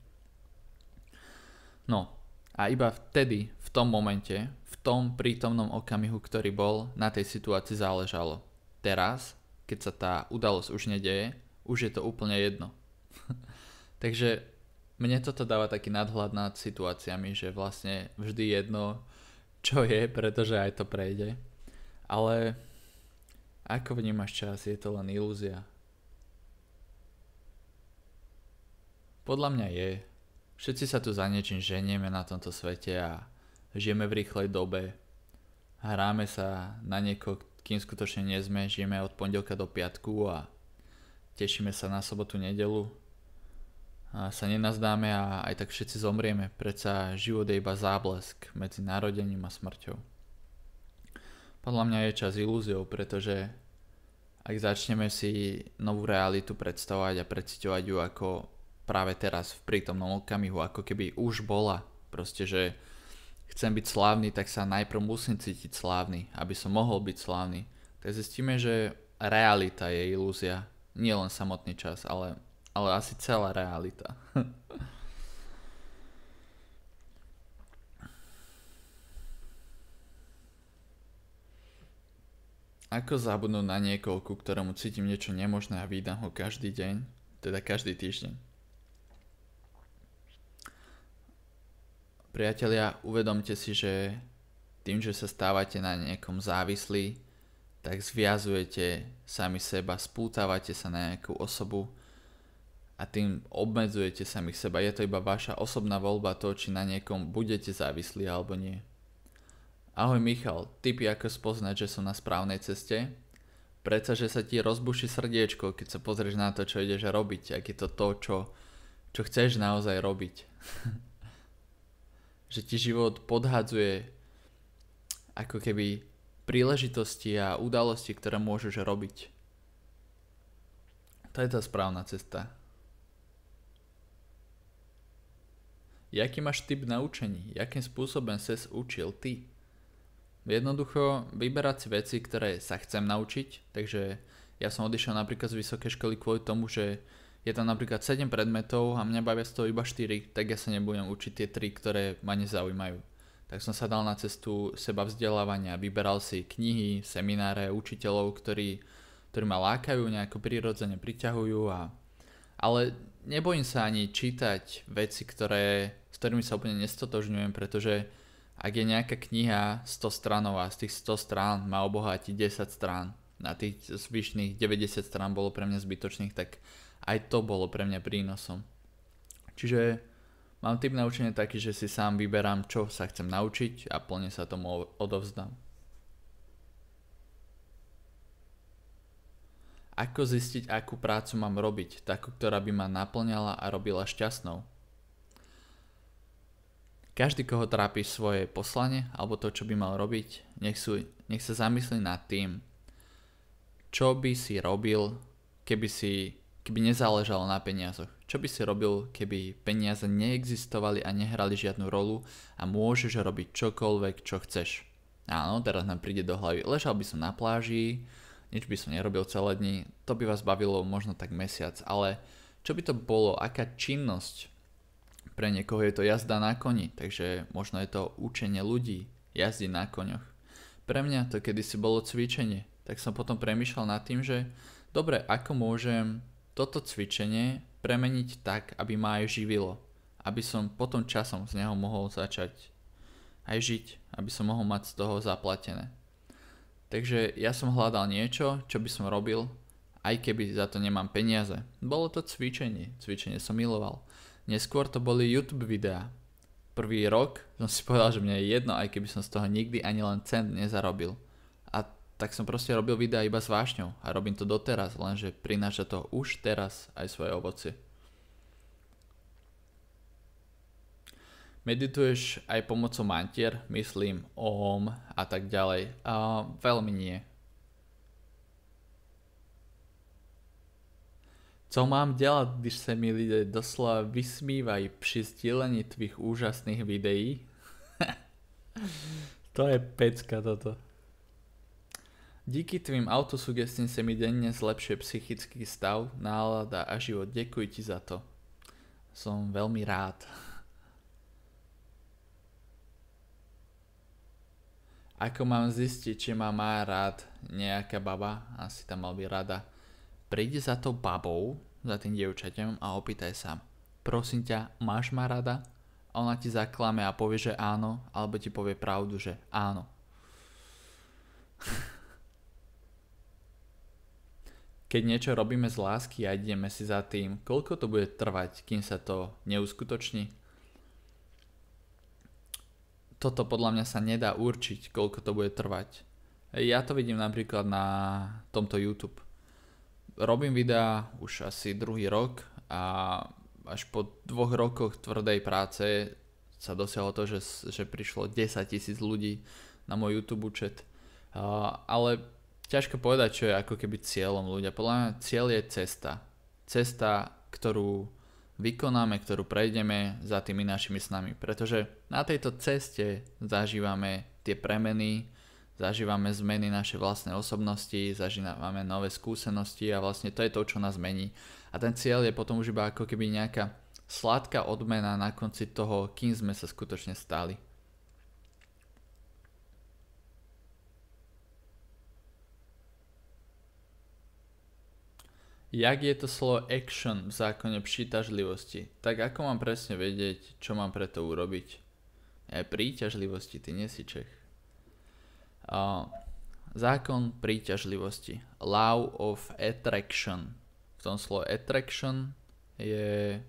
No a iba vtedy, v tom momente, v tom prítomnom okamihu, ktorý bol, na tej situácii záležalo. Teraz, keď sa tá udalosť už nedeje, už je to úplne jedno. Takže mne toto dáva taký nadhľad nad situáciami, že vlastne vždy jedno, čo je, pretože aj to prejde. Ale ako vnímaš čas, je to len ilúzia. Podľa mňa je. Všetci sa tu za niečím ženieme na tomto svete a žijeme v rýchlej dobe. Hráme sa na nieko, kým skutočne nie sme, žijeme od pondelka do piatku a tešíme sa na sobotu, nedelu. A sa nenazdáme a aj tak všetci zomrieme, predsa život je iba záblesk medzi narodením a smrťou podľa mňa je čas ilúziou, pretože ak začneme si novú realitu predstavovať a predsťovať ju ako práve teraz v prítomnom okamihu, ako keby už bola, proste, že chcem byť slávny, tak sa najprv musím cítiť slávny, aby som mohol byť slávny, tak zistíme, že realita je ilúzia, nielen samotný čas, ale, ale asi celá realita. Ako zabudnúť na niekoho, ku ktorému cítim niečo nemožné a vydám ho každý deň, teda každý týždeň? Priatelia, uvedomte si, že tým, že sa stávate na niekom závislí, tak zviazujete sami seba, spútavate sa na nejakú osobu a tým obmedzujete sami seba. Je to iba vaša osobná voľba to, či na niekom budete závislí alebo nie. Ahoj Michal, typy ako spoznať, že som na správnej ceste? Preca, že sa ti rozbuší srdiečko, keď sa pozrieš na to, čo ideš robiť, ak je to to, čo, čo chceš naozaj robiť. že ti život podhadzuje ako keby príležitosti a udalosti, ktoré môžeš robiť. To je tá správna cesta. Jaký máš typ na učení? Jakým spôsobom ses učil ty? Jednoducho vyberať si veci, ktoré sa chcem naučiť, takže ja som odišiel napríklad z vysokej školy kvôli tomu, že je tam napríklad 7 predmetov a mňa bavia z toho iba 4, tak ja sa nebudem učiť tie 3, ktoré ma nezaujímajú. Tak som sa dal na cestu seba vzdelávania, vyberal si knihy, semináre, učiteľov, ktorí, ktorí ma lákajú, nejako prirodzene priťahujú a... Ale nebojím sa ani čítať veci, ktoré, s ktorými sa úplne nestotožňujem, pretože ak je nejaká kniha 100 stranová, z tých 100 strán má obohatí 10 strán, na tých zvyšných 90 strán bolo pre mňa zbytočných, tak aj to bolo pre mňa prínosom. Čiže mám typ naučenia taký, že si sám vyberám, čo sa chcem naučiť a plne sa tomu odovzdám. Ako zistiť, akú prácu mám robiť, takú, ktorá by ma naplňala a robila šťastnou? Každý, koho trápi svoje poslanie alebo to, čo by mal robiť, nech, sú, nech sa zamyslí nad tým, čo by si robil, keby, si, keby nezáležalo na peniazoch. Čo by si robil, keby peniaze neexistovali a nehrali žiadnu rolu a môžeš robiť čokoľvek, čo chceš. Áno, teraz nám príde do hlavy, ležal by som na pláži, nič by som nerobil celé dni, to by vás bavilo možno tak mesiac, ale čo by to bolo, aká činnosť pre niekoho je to jazda na koni, takže možno je to učenie ľudí jazdiť na koňoch. Pre mňa to kedysi bolo cvičenie, tak som potom premyšľal nad tým, že dobre, ako môžem toto cvičenie premeniť tak, aby ma aj živilo. Aby som potom časom z neho mohol začať aj žiť, aby som mohol mať z toho zaplatené. Takže ja som hľadal niečo, čo by som robil, aj keby za to nemám peniaze. Bolo to cvičenie, cvičenie som miloval. Neskôr to boli YouTube videá. Prvý rok som si povedal, že mne je jedno, aj keby som z toho nikdy ani len cent nezarobil. A tak som proste robil videá iba s vášňou a robím to doteraz, lenže prináša to už teraz aj svoje ovoci. Medituješ aj pomocou mantier, myslím, ohom a tak ďalej. Uh, veľmi nie. Co mám dělat, když se mi lidé doslova vysmívají při sdílení tvých úžasných videí? to je pecka toto. Díky tvým autosugestím sa mi denne zlepšuje psychický stav, nálada a život. Ďakujem ti za to. Som veľmi rád. Ako mám zistiť, či ma má rád nejaká baba? Asi tam mal byť rada. Príde za tou babou, za tým dievčaťom a opýtaj sa, prosím ťa, máš ma rada? A ona ti zaklame a povie, že áno, alebo ti povie pravdu, že áno. Keď niečo robíme z lásky a ideme si za tým, koľko to bude trvať, kým sa to neuskutoční? Toto podľa mňa sa nedá určiť, koľko to bude trvať. Ja to vidím napríklad na tomto YouTube robím videá už asi druhý rok a až po dvoch rokoch tvrdej práce sa dosiahlo to, že, že prišlo 10 tisíc ľudí na môj YouTube účet. Uh, ale ťažko povedať, čo je ako keby cieľom ľudia. Podľa mňa cieľ je cesta. Cesta, ktorú vykonáme, ktorú prejdeme za tými našimi snami. Pretože na tejto ceste zažívame tie premeny, zažívame zmeny našej vlastnej osobnosti, zažívame nové skúsenosti a vlastne to je to, čo nás mení. A ten cieľ je potom už iba ako keby nejaká sladká odmena na konci toho, kým sme sa skutočne stali. Jak je to slovo action v zákone príťažlivosti? Tak ako mám presne vedieť, čo mám preto urobiť? Aj e, príťažlivosti, ty nie si Čech zákon príťažlivosti. Law of attraction. V tom slovo attraction je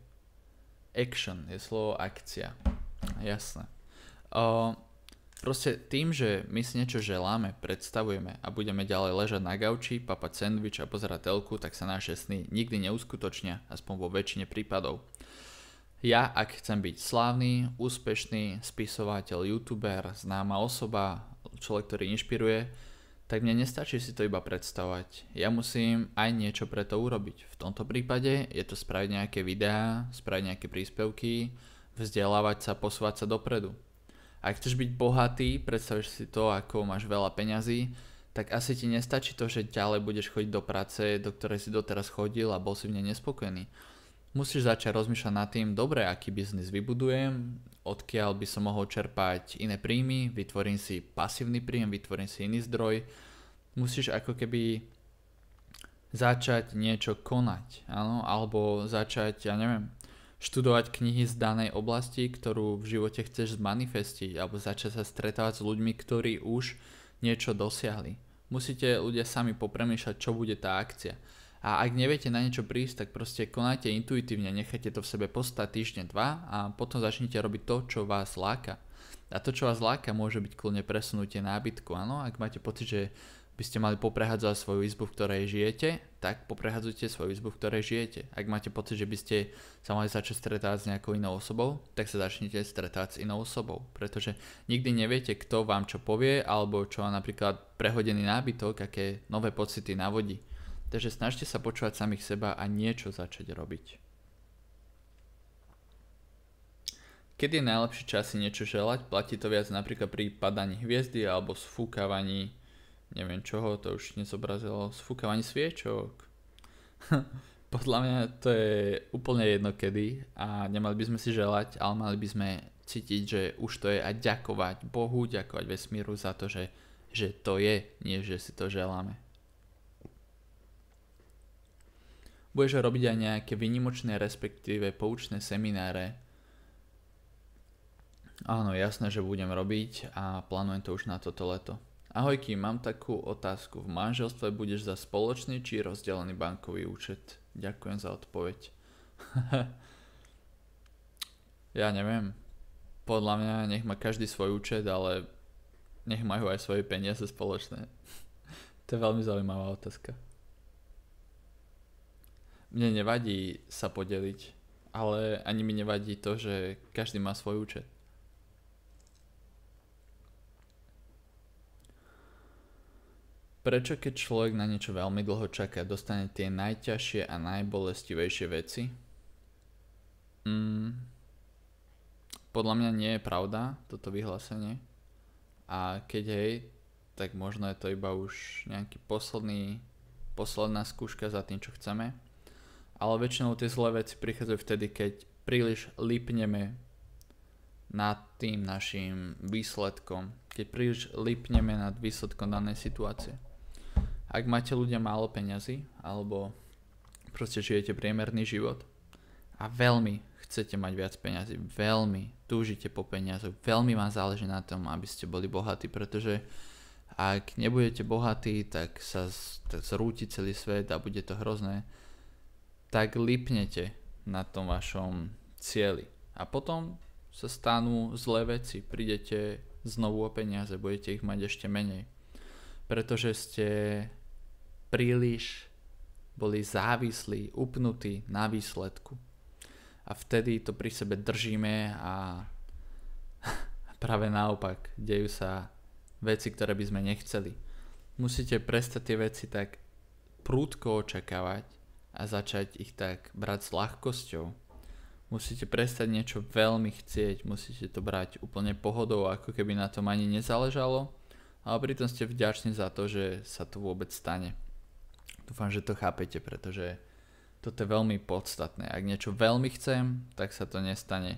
action, je slovo akcia. Jasné. Uh, proste tým, že my si niečo želáme, predstavujeme a budeme ďalej ležať na gauči, papať sendvič a pozerať telku, tak sa naše sny nikdy neuskutočnia, aspoň vo väčšine prípadov. Ja, ak chcem byť slávny, úspešný, spisovateľ, youtuber, známa osoba, človek, ktorý inšpiruje, tak mne nestačí si to iba predstavovať. Ja musím aj niečo pre to urobiť. V tomto prípade je to spraviť nejaké videá, spraviť nejaké príspevky, vzdelávať sa, posúvať sa dopredu. Ak chceš byť bohatý, predstavíš si to, ako máš veľa peňazí, tak asi ti nestačí to, že ďalej budeš chodiť do práce, do ktorej si doteraz chodil a bol si v nej nespokojný musíš začať rozmýšľať nad tým, dobre, aký biznis vybudujem, odkiaľ by som mohol čerpať iné príjmy, vytvorím si pasívny príjem, vytvorím si iný zdroj. Musíš ako keby začať niečo konať, áno? alebo začať, ja neviem, študovať knihy z danej oblasti, ktorú v živote chceš zmanifestiť, alebo začať sa stretávať s ľuďmi, ktorí už niečo dosiahli. Musíte ľudia sami popremýšľať, čo bude tá akcia a ak neviete na niečo prísť, tak proste konajte intuitívne, nechajte to v sebe postať týždeň, dva a potom začnite robiť to, čo vás láka. A to, čo vás láka, môže byť kľudne presunutie nábytku, áno? Ak máte pocit, že by ste mali poprehádzať svoju izbu, v ktorej žijete, tak poprehádzujte svoju izbu, v ktorej žijete. Ak máte pocit, že by ste sa mali začať stretávať s nejakou inou osobou, tak sa začnite stretávať s inou osobou, pretože nikdy neviete, kto vám čo povie, alebo čo vám napríklad prehodený nábytok, aké nové pocity navodí. Takže snažte sa počúvať samých seba a niečo začať robiť. Kedy je najlepší čas si niečo želať? Platí to viac napríklad pri padaní hviezdy alebo sfúkavaní, neviem čoho, to už nezobrazilo, sfúkavaní sviečok. Podľa mňa to je úplne jedno kedy a nemali by sme si želať, ale mali by sme cítiť, že už to je a ďakovať Bohu, ďakovať vesmíru za to, že, že to je, nie že si to želáme. budeš robiť aj nejaké vynimočné, respektíve poučné semináre. Áno, jasné, že budem robiť a plánujem to už na toto leto. Ahojky, mám takú otázku. V manželstve budeš za spoločný či rozdelený bankový účet? Ďakujem za odpoveď. ja neviem. Podľa mňa nech má každý svoj účet, ale nech majú aj svoje peniaze spoločné. to je veľmi zaujímavá otázka mne nevadí sa podeliť, ale ani mi nevadí to, že každý má svoj účet. Prečo keď človek na niečo veľmi dlho čaká, dostane tie najťažšie a najbolestivejšie veci? Mm, podľa mňa nie je pravda toto vyhlásenie. A keď hej, tak možno je to iba už nejaký posledný, posledná skúška za tým, čo chceme ale väčšinou tie zlé veci prichádzajú vtedy, keď príliš lipneme nad tým našim výsledkom, keď príliš lipneme nad výsledkom danej situácie. Ak máte ľudia málo peňazí, alebo proste žijete priemerný život a veľmi chcete mať viac peňazí, veľmi túžite po peniazoch, veľmi vám záleží na tom, aby ste boli bohatí, pretože ak nebudete bohatí, tak sa, zrúti celý svet a bude to hrozné tak lipnete na tom vašom cieli. A potom sa stanú zlé veci, prídete znovu o peniaze, budete ich mať ešte menej. Pretože ste príliš boli závislí, upnutí na výsledku. A vtedy to pri sebe držíme a práve naopak, dejú sa veci, ktoré by sme nechceli. Musíte prestať tie veci tak prúdko očakávať a začať ich tak brať s ľahkosťou. Musíte prestať niečo veľmi chcieť, musíte to brať úplne pohodou, ako keby na tom ani nezáležalo, ale pritom ste vďační za to, že sa to vôbec stane. Dúfam, že to chápete, pretože toto je veľmi podstatné. Ak niečo veľmi chcem, tak sa to nestane.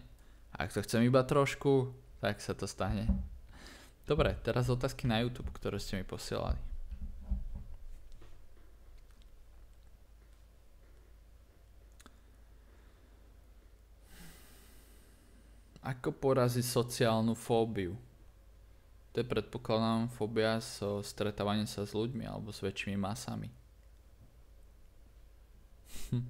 Ak to chcem iba trošku, tak sa to stane. Dobre, teraz otázky na YouTube, ktoré ste mi posielali. Ako poraziť sociálnu fóbiu? To je predpokladám fóbia so stretávaním sa s ľuďmi alebo s väčšími masami. Hm.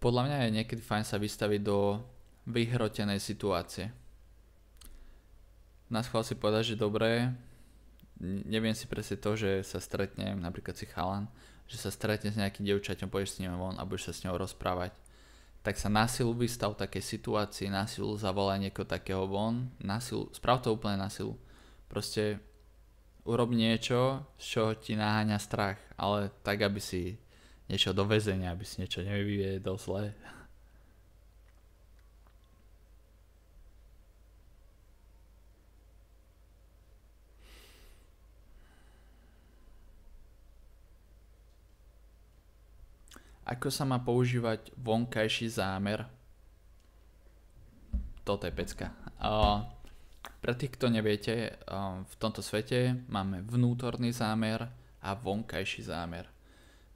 Podľa mňa je niekedy fajn sa vystaviť do vyhrotenej situácie. Na schvál si povedať, že dobré, neviem si presne to, že sa stretnem, napríklad si chalan, že sa stretne s nejakým devčaťom, pôjdeš s ním von a budeš sa s ňou rozprávať tak sa násilu vystav takej situácii, násilu zavolaj niekoho takého von, násilu, sprav to úplne násilu. Proste urob niečo, z čoho ti naháňa strach, ale tak, aby si niečo do väzenia, aby si niečo nevyviedol zle. Ako sa má používať vonkajší zámer? Toto je pecka. Uh, pre tých, kto neviete, uh, v tomto svete máme vnútorný zámer a vonkajší zámer.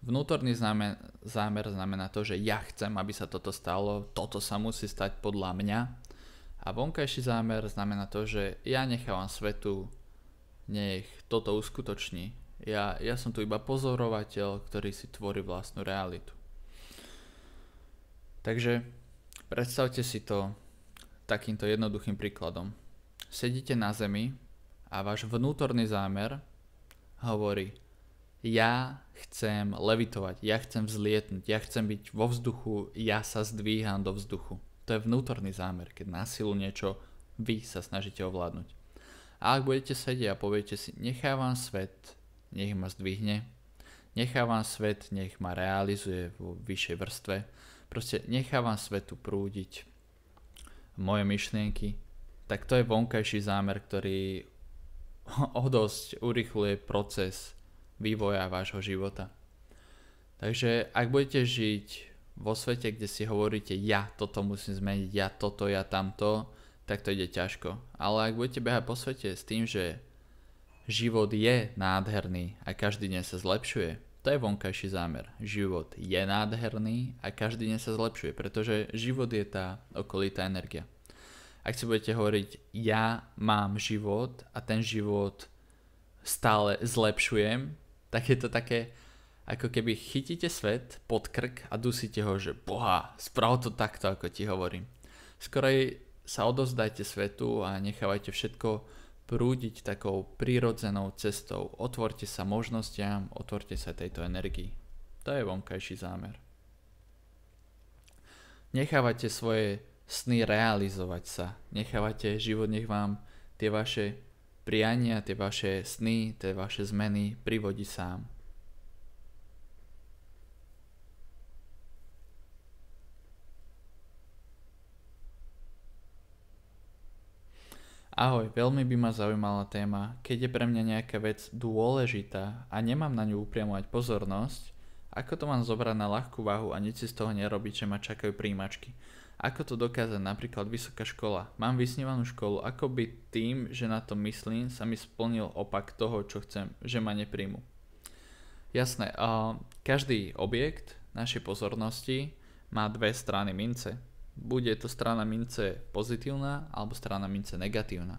Vnútorný zámer, zámer znamená to, že ja chcem, aby sa toto stalo, toto sa musí stať podľa mňa. A vonkajší zámer znamená to, že ja nechávam svetu, nech toto uskutoční. Ja, ja som tu iba pozorovateľ, ktorý si tvorí vlastnú realitu. Takže predstavte si to takýmto jednoduchým príkladom. Sedíte na zemi a váš vnútorný zámer hovorí ja chcem levitovať, ja chcem vzlietnúť, ja chcem byť vo vzduchu, ja sa zdvíham do vzduchu. To je vnútorný zámer, keď na silu niečo vy sa snažíte ovládnuť. A ak budete sedieť a poviete si, nechávam svet, nech ma zdvihne, nechávam svet, nech ma realizuje vo vyššej vrstve, proste nechávam svetu prúdiť moje myšlienky, tak to je vonkajší zámer, ktorý o dosť urychluje proces vývoja vášho života. Takže ak budete žiť vo svete, kde si hovoríte ja toto musím zmeniť, ja toto, ja tamto, tak to ide ťažko. Ale ak budete behať po svete s tým, že život je nádherný a každý deň sa zlepšuje, to je vonkajší zámer. Život je nádherný a každý deň sa zlepšuje, pretože život je tá okolitá energia. Ak si budete hovoriť, ja mám život a ten život stále zlepšujem, tak je to také, ako keby chytíte svet pod krk a dusíte ho, že boha, sprav to takto, ako ti hovorím. Skorej sa odozdajte svetu a nechávajte všetko prúdiť takou prírodzenou cestou. Otvorte sa možnostiam, otvorte sa tejto energii. To je vonkajší zámer. Nechávate svoje sny realizovať sa. Nechávate život, nech vám tie vaše priania, tie vaše sny, tie vaše zmeny privodi sám. Ahoj, veľmi by ma zaujímala téma, keď je pre mňa nejaká vec dôležitá a nemám na ňu upriamovať pozornosť, ako to mám zobrať na ľahkú váhu a nič si z toho nerobiť, že ma čakajú príjimačky. Ako to dokáza napríklad vysoká škola? Mám vysnívanú školu, ako by tým, že na to myslím, sa mi splnil opak toho, čo chcem, že ma nepríjmu. Jasné, každý objekt našej pozornosti má dve strany mince. Bude to strana mince pozitívna alebo strana mince negatívna.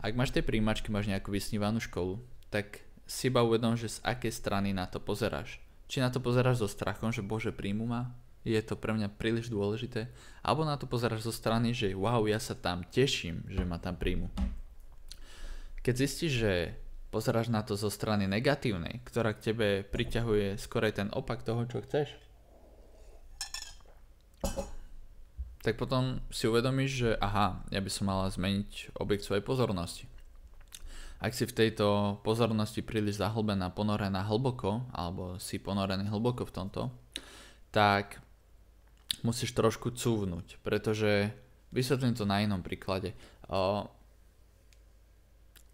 Ak máš tie príjimačky, máš nejakú vysnívanú školu, tak si iba uvedom, že z akej strany na to pozeráš. Či na to pozeráš so strachom, že bože príjmu ma, je to pre mňa príliš dôležité, alebo na to pozeráš zo strany, že wow, ja sa tam teším, že ma tam príjmu. Keď zistíš, že pozeráš na to zo strany negatívnej, ktorá k tebe priťahuje skorej ten opak toho, čo chceš, tak potom si uvedomíš, že aha, ja by som mala zmeniť objekt svojej pozornosti. Ak si v tejto pozornosti príliš zahlbená, ponorená hlboko, alebo si ponorený hlboko v tomto, tak musíš trošku cúvnuť, pretože vysvetlím to na inom príklade. O,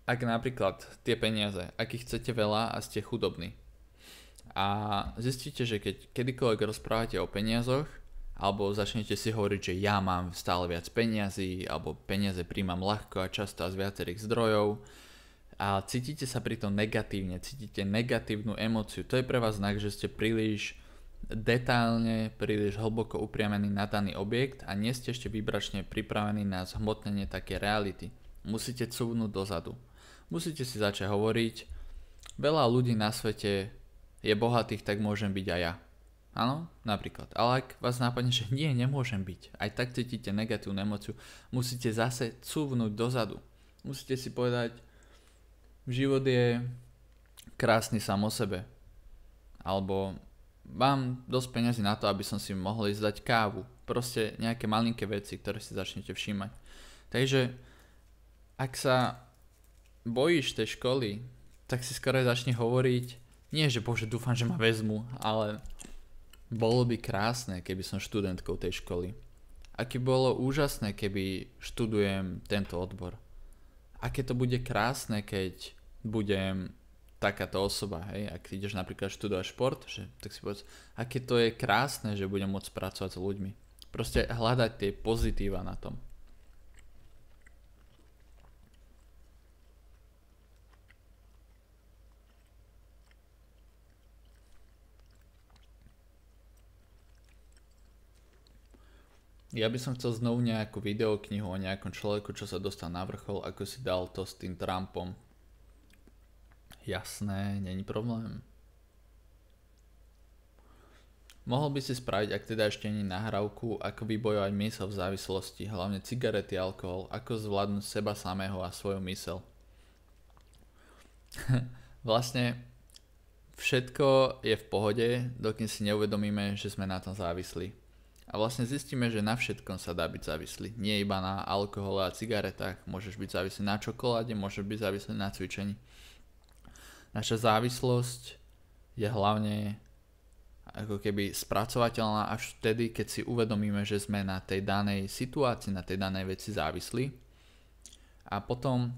ak napríklad tie peniaze, ak ich chcete veľa a ste chudobní a zistíte, že keď kedykoľvek rozprávate o peniazoch, alebo začnete si hovoriť, že ja mám stále viac peniazy, alebo peniaze príjmam ľahko a často a z viacerých zdrojov a cítite sa tom negatívne, cítite negatívnu emóciu. To je pre vás znak, že ste príliš detálne, príliš hlboko upriamení na daný objekt a nie ste ešte vybračne pripravení na zhmotnenie také reality. Musíte cúvnuť dozadu. Musíte si začať hovoriť, veľa ľudí na svete je bohatých, tak môžem byť aj ja. Áno, napríklad. Ale ak vás nápadne, že nie, nemôžem byť, aj tak cítite negatívnu emociu, musíte zase cúvnuť dozadu. Musíte si povedať, život je krásny sám o sebe. Alebo mám dosť peňazí na to, aby som si mohol ísť dať kávu. Proste nejaké malinké veci, ktoré si začnete všímať. Takže ak sa bojíš tej školy, tak si skoro začne hovoriť, nie že bože dúfam, že ma vezmu, ale bolo by krásne, keby som študentkou tej školy. Aké bolo úžasné, keby študujem tento odbor. Aké to bude krásne, keď budem takáto osoba, hej, ak ideš napríklad študovať šport, že, tak si povedz, aké to je krásne, že budem môcť pracovať s ľuďmi. Proste hľadať tie pozitíva na tom. Ja by som chcel znovu nejakú videoknihu o nejakom človeku, čo sa dostal na vrchol, ako si dal to s tým Trumpom. Jasné, není problém. Mohol by si spraviť, ak teda ešte nie nahrávku, ako vybojovať mysel v závislosti, hlavne cigarety, alkohol, ako zvládnuť seba samého a svoju mysel. vlastne všetko je v pohode, dokým si neuvedomíme, že sme na tom závislí. A vlastne zistíme, že na všetkom sa dá byť závislý. Nie iba na alkohole a cigaretách. Môžeš byť závislý na čokoláde, môžeš byť závislý na cvičení. Naša závislosť je hlavne ako keby spracovateľná až vtedy, keď si uvedomíme, že sme na tej danej situácii, na tej danej veci závislí. A potom,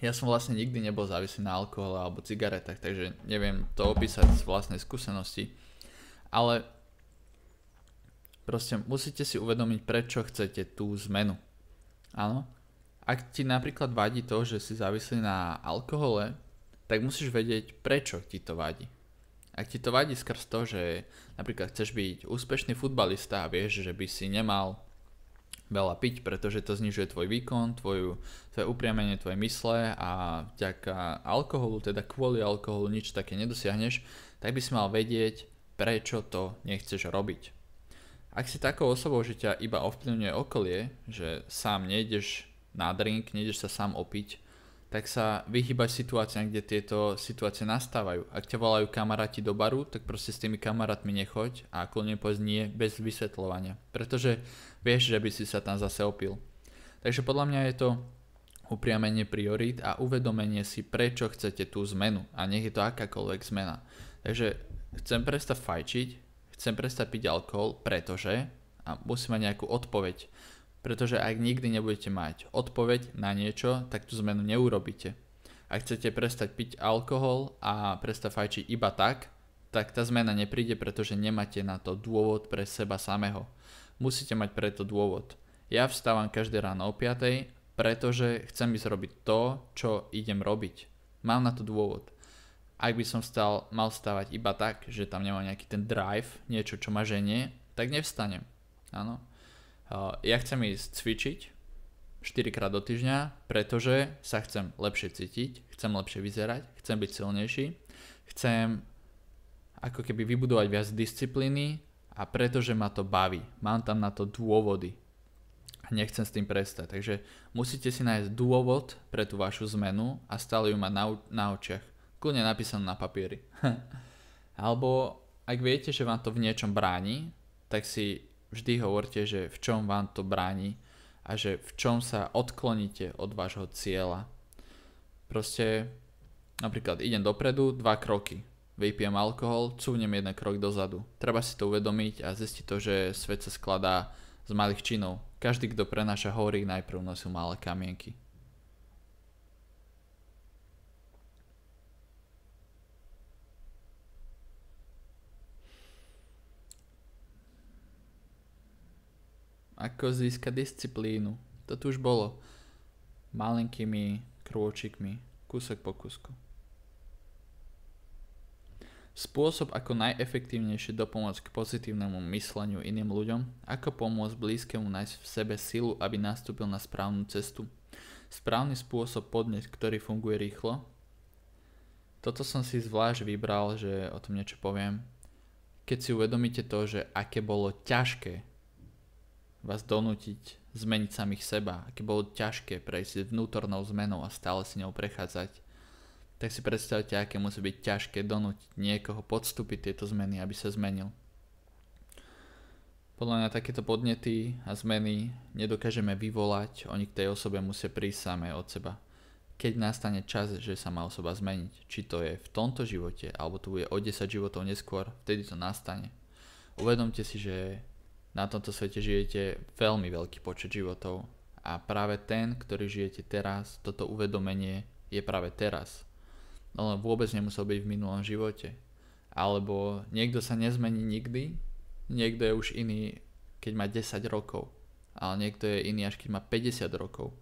ja som vlastne nikdy nebol závislý na alkohole alebo cigaretách, takže neviem to opísať z vlastnej skúsenosti. Ale Proste musíte si uvedomiť, prečo chcete tú zmenu. Áno? Ak ti napríklad vadí to, že si závislý na alkohole, tak musíš vedieť, prečo ti to vadí. Ak ti to vadí skrz to, že napríklad chceš byť úspešný futbalista a vieš, že by si nemal veľa piť, pretože to znižuje tvoj výkon, tvoju, tvoje upriamenie, tvoje mysle a vďaka alkoholu, teda kvôli alkoholu nič také nedosiahneš, tak by si mal vedieť, prečo to nechceš robiť. Ak si takou osobou, že ťa iba ovplyvňuje okolie, že sám nejdeš na drink, nejdeš sa sám opiť, tak sa vyhýbaš situáciám, kde tieto situácie nastávajú. Ak ťa volajú kamaráti do baru, tak proste s tými kamarátmi nechoď a kľudne povedz nie bez vysvetľovania. Pretože vieš, že by si sa tam zase opil. Takže podľa mňa je to upriamenie priorít a uvedomenie si, prečo chcete tú zmenu a nech je to akákoľvek zmena. Takže chcem prestať fajčiť, chcem prestať piť alkohol, pretože a musí mať nejakú odpoveď. Pretože ak nikdy nebudete mať odpoveď na niečo, tak tú zmenu neurobíte. Ak chcete prestať piť alkohol a prestať fajčiť iba tak, tak tá zmena nepríde, pretože nemáte na to dôvod pre seba samého. Musíte mať preto dôvod. Ja vstávam každé ráno o 5, pretože chcem ísť robiť to, čo idem robiť. Mám na to dôvod ak by som stal mal stavať iba tak, že tam nemám nejaký ten drive, niečo, čo ma ženie, tak nevstanem. Áno. Ja chcem ísť cvičiť 4 krát do týždňa, pretože sa chcem lepšie cítiť, chcem lepšie vyzerať, chcem byť silnejší, chcem ako keby vybudovať viac disciplíny a pretože ma to baví. Mám tam na to dôvody a nechcem s tým prestať. Takže musíte si nájsť dôvod pre tú vašu zmenu a stále ju mať na, na očiach. Kľudne napísané na papieri. Alebo ak viete, že vám to v niečom bráni, tak si vždy hovorte, že v čom vám to bráni a že v čom sa odkloníte od vášho cieľa. Proste napríklad idem dopredu dva kroky, vypijem alkohol, cúvnem jeden krok dozadu. Treba si to uvedomiť a zistiť to, že svet sa skladá z malých činov. Každý, kto prenáša hory, najprv nosil malé kamienky. Ako získať disciplínu. To tu už bolo. Malenkými krôčikmi, kúsok po kúsku. Spôsob, ako najefektívnejšie dopomôcť k pozitívnemu mysleniu iným ľuďom, ako pomôcť blízkemu nájsť v sebe silu, aby nastúpil na správnu cestu. Správny spôsob podneť, ktorý funguje rýchlo. Toto som si zvlášť vybral, že o tom niečo poviem. Keď si uvedomíte to, že aké bolo ťažké vás donútiť zmeniť samých seba, aké bolo ťažké prejsť vnútornou zmenou a stále si ňou prechádzať, tak si predstavte, aké musí byť ťažké donútiť niekoho podstúpiť tieto zmeny, aby sa zmenil. Podľa mňa takéto podnety a zmeny nedokážeme vyvolať, oni k tej osobe musia prísť samé od seba. Keď nastane čas, že sa má osoba zmeniť, či to je v tomto živote, alebo to bude o 10 životov neskôr, vtedy to nastane. Uvedomte si, že na tomto svete žijete veľmi veľký počet životov a práve ten, ktorý žijete teraz, toto uvedomenie je práve teraz. No len vôbec nemusel byť v minulom živote. Alebo niekto sa nezmení nikdy, niekto je už iný, keď má 10 rokov, ale niekto je iný až keď má 50 rokov.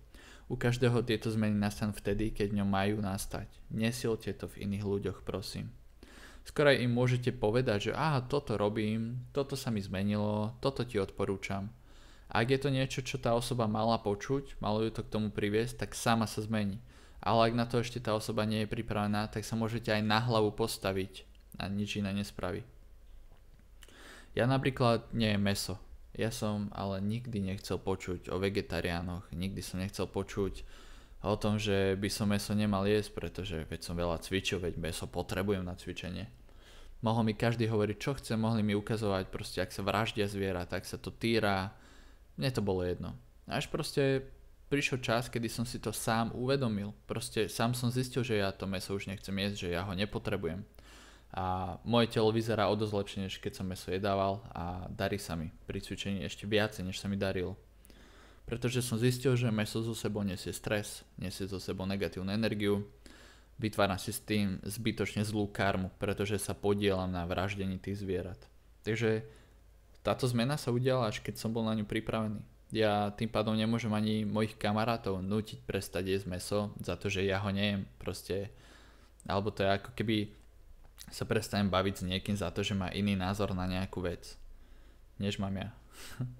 U každého tieto zmeny nastanú vtedy, keď ňom majú nastať. Nesilte to v iných ľuďoch, prosím skoro im môžete povedať, že aha, toto robím, toto sa mi zmenilo, toto ti odporúčam. Ak je to niečo, čo tá osoba mala počuť, malo ju to k tomu priviesť, tak sama sa zmení. Ale ak na to ešte tá osoba nie je pripravená, tak sa môžete aj na hlavu postaviť a nič iné nespraví. Ja napríklad nie je meso. Ja som ale nikdy nechcel počuť o vegetariánoch, nikdy som nechcel počuť o tom, že by som meso nemal jesť, pretože veď som veľa cvičil, veď meso potrebujem na cvičenie. Mohol mi každý hovoriť, čo chce, mohli mi ukazovať, proste ak sa vraždia zviera, tak sa to týra. Mne to bolo jedno. Až proste prišiel čas, kedy som si to sám uvedomil. Proste sám som zistil, že ja to meso už nechcem jesť, že ja ho nepotrebujem. A moje telo vyzerá o dosť lepšie, než keď som meso jedával a darí sa mi pri cvičení ešte viacej, než sa mi darilo pretože som zistil, že meso zo sebou nesie stres, nesie zo sebou negatívnu energiu, vytváram si s tým zbytočne zlú karmu, pretože sa podielam na vraždení tých zvierat. Takže táto zmena sa udiala, až keď som bol na ňu pripravený. Ja tým pádom nemôžem ani mojich kamarátov nutiť prestať jesť meso za to, že ja ho nejem. Proste, alebo to je ako keby sa prestanem baviť s niekým za to, že má iný názor na nejakú vec, než mám ja.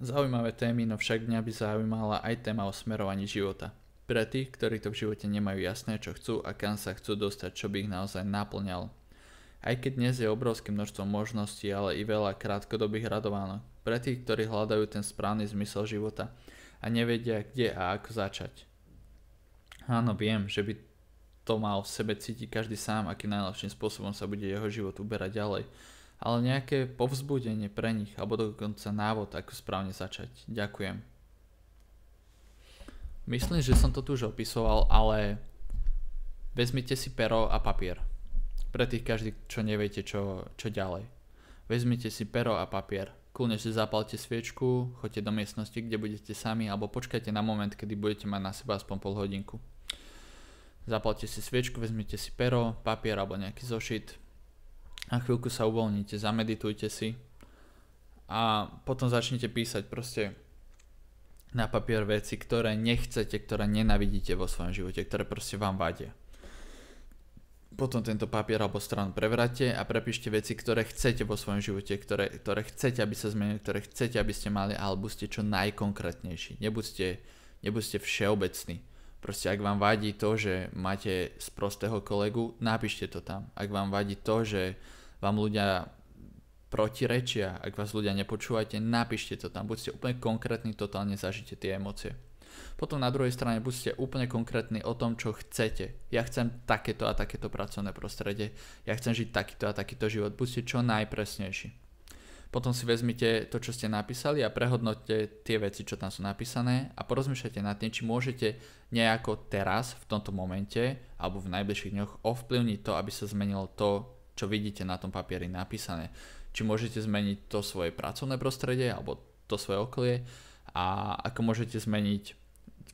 Zaujímavé témy, no však mňa by zaujímala aj téma o smerovaní života. Pre tých, ktorí to v živote nemajú jasné, čo chcú a kam sa chcú dostať, čo by ich naozaj naplňal. Aj keď dnes je obrovské množstvo možností, ale i veľa krátkodobých radovánok. Pre tých, ktorí hľadajú ten správny zmysel života a nevedia, kde a ako začať. Áno, viem, že by to mal v sebe cítiť každý sám, akým najlepším spôsobom sa bude jeho život uberať ďalej ale nejaké povzbudenie pre nich, alebo dokonca návod, ako správne začať. Ďakujem. Myslím, že som to tu už opisoval, ale vezmite si pero a papier. Pre tých každý, čo neviete, čo, čo ďalej. Vezmite si pero a papier. Kľudne si zapalte sviečku, choďte do miestnosti, kde budete sami, alebo počkajte na moment, kedy budete mať na seba aspoň pol hodinku zapalte si sviečku, vezmite si pero, papier alebo nejaký zošit, a chvíľku sa uvoľnite, zameditujte si a potom začnete písať proste na papier veci, ktoré nechcete, ktoré nenavidíte vo svojom živote, ktoré proste vám vadia. Potom tento papier alebo stranu prevráte a prepíšte veci, ktoré chcete vo svojom živote, ktoré, ktoré chcete, aby sa zmenili, ktoré chcete, aby ste mali, alebo ste čo najkonkrétnejší. Nebuďte, nebuďte všeobecní Proste ak vám vadí to, že máte z prostého kolegu, napíšte to tam. Ak vám vadí to, že vám ľudia protirečia, ak vás ľudia nepočúvate, napíšte to tam. Buďte úplne konkrétni, totálne zažite tie emócie. Potom na druhej strane buďte úplne konkrétni o tom, čo chcete. Ja chcem takéto a takéto pracovné prostredie. Ja chcem žiť takýto a takýto život. Buďte čo najpresnejší. Potom si vezmite to, čo ste napísali a prehodnote tie veci, čo tam sú napísané a porozmýšľajte nad tým, či môžete nejako teraz, v tomto momente alebo v najbližších dňoch ovplyvniť to, aby sa zmenilo to, čo vidíte na tom papieri napísané. Či môžete zmeniť to svoje pracovné prostredie alebo to svoje okolie a ako môžete zmeniť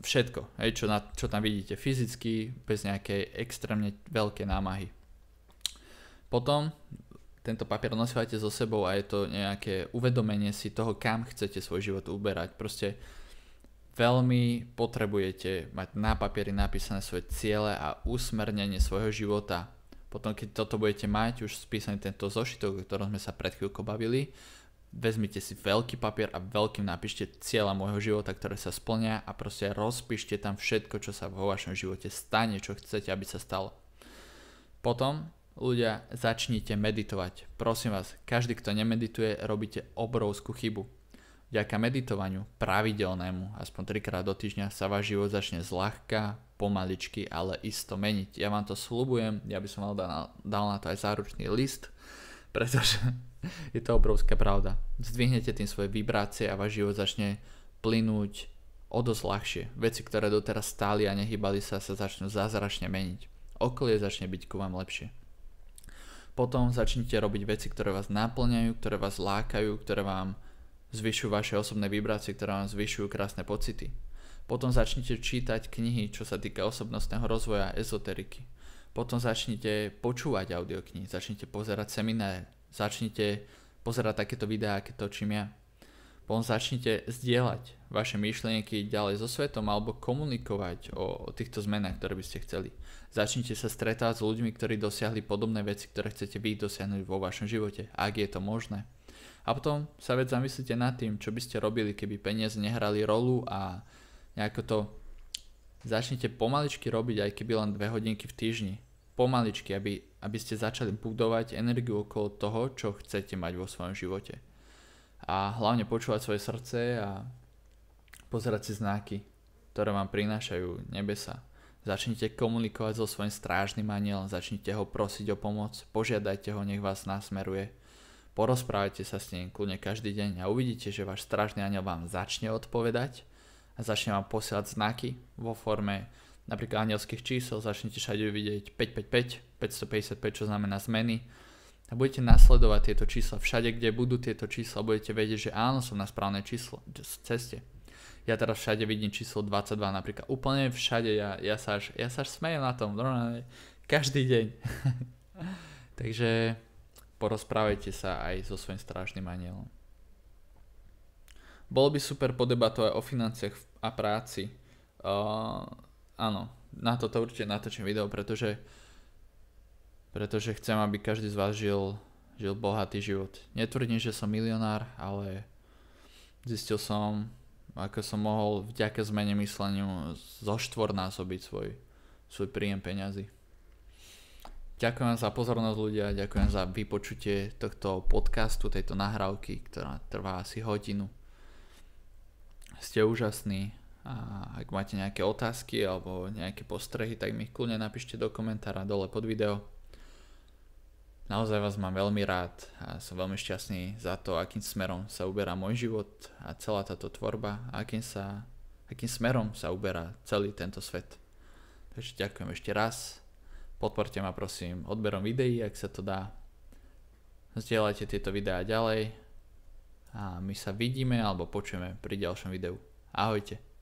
všetko, hej, čo, na, čo tam vidíte fyzicky, bez nejakej extrémne veľkej námahy. Potom tento papier nosívate so sebou a je to nejaké uvedomenie si toho, kam chcete svoj život uberať. Proste veľmi potrebujete mať na papieri napísané svoje ciele a usmernenie svojho života. Potom, keď toto budete mať, už spísaný tento zošitok, o ktorom sme sa pred chvíľkou bavili, vezmite si veľký papier a veľkým napíšte cieľa môjho života, ktoré sa splňa a proste rozpíšte tam všetko, čo sa vo vašom živote stane, čo chcete, aby sa stalo. Potom Ľudia, začnite meditovať. Prosím vás, každý, kto nemedituje, robíte obrovskú chybu. Vďaka meditovaniu, pravidelnému, aspoň trikrát do týždňa, sa váš život začne zľahka, pomaličky, ale isto meniť. Ja vám to slubujem, ja by som mal dal, dal na to aj záručný list, pretože je to obrovská pravda. Zdvihnete tým svoje vibrácie a váš život začne plynúť o dosť ľahšie. Veci, ktoré doteraz stáli a nehybali sa, sa začnú zázračne meniť. Okolie začne byť ku vám lepšie potom začnite robiť veci, ktoré vás naplňajú, ktoré vás lákajú, ktoré vám zvyšujú vaše osobné vibrácie, ktoré vám zvyšujú krásne pocity. Potom začnite čítať knihy, čo sa týka osobnostného rozvoja a ezoteriky. Potom začnite počúvať audioknihy, začnite pozerať semináre, začnite pozerať takéto videá, aké točím ja. Potom začnite zdieľať vaše myšlienky ďalej so svetom alebo komunikovať o týchto zmenách, ktoré by ste chceli. Začnite sa stretávať s ľuďmi, ktorí dosiahli podobné veci, ktoré chcete vy dosiahnuť vo vašom živote, ak je to možné. A potom sa veď zamyslite nad tým, čo by ste robili, keby peniaze nehrali rolu a nejako to začnite pomaličky robiť, aj keby len 2 hodinky v týždni. Pomaličky, aby, aby ste začali budovať energiu okolo toho, čo chcete mať vo svojom živote. A hlavne počúvať svoje srdce a pozerať si znaky, ktoré vám prinášajú nebesa Začnite komunikovať so svojím strážnym anielom, začnite ho prosiť o pomoc, požiadajte ho, nech vás nasmeruje. Porozprávajte sa s ním kľudne každý deň a uvidíte, že váš strážny aniel vám začne odpovedať a začne vám posielať znaky vo forme napríklad anielských čísel, začnete všade vidieť 555, 555, čo znamená zmeny. A budete nasledovať tieto čísla všade, kde budú tieto čísla, budete vedieť, že áno, som na správnej číslo, ceste ja teraz všade vidím číslo 22 napríklad, úplne všade, ja, ja, sa, až, ja sa až smejem na tom, normálne, každý deň. Takže porozprávajte sa aj so svojím strážnym anielom. Bolo by super podebatovať o financiách a práci. Uh, áno, na toto určite natočím video, pretože pretože chcem, aby každý z vás žil, žil bohatý život. Netvrdím, že som milionár, ale zistil som, ako som mohol vďaka zmene mysleniu zoštvornásobiť svoj, svoj príjem peňazí. Ďakujem za pozornosť ľudia, ďakujem za vypočutie tohto podcastu, tejto nahrávky, ktorá trvá asi hodinu. Ste úžasní a ak máte nejaké otázky alebo nejaké postrehy, tak mi kľudne napíšte do komentára dole pod video. Naozaj vás mám veľmi rád a som veľmi šťastný za to, akým smerom sa uberá môj život a celá táto tvorba a akým, sa, akým smerom sa uberá celý tento svet. Takže ďakujem ešte raz. Podporte ma prosím odberom videí, ak sa to dá. Zdieľajte tieto videá ďalej a my sa vidíme alebo počujeme pri ďalšom videu. Ahojte.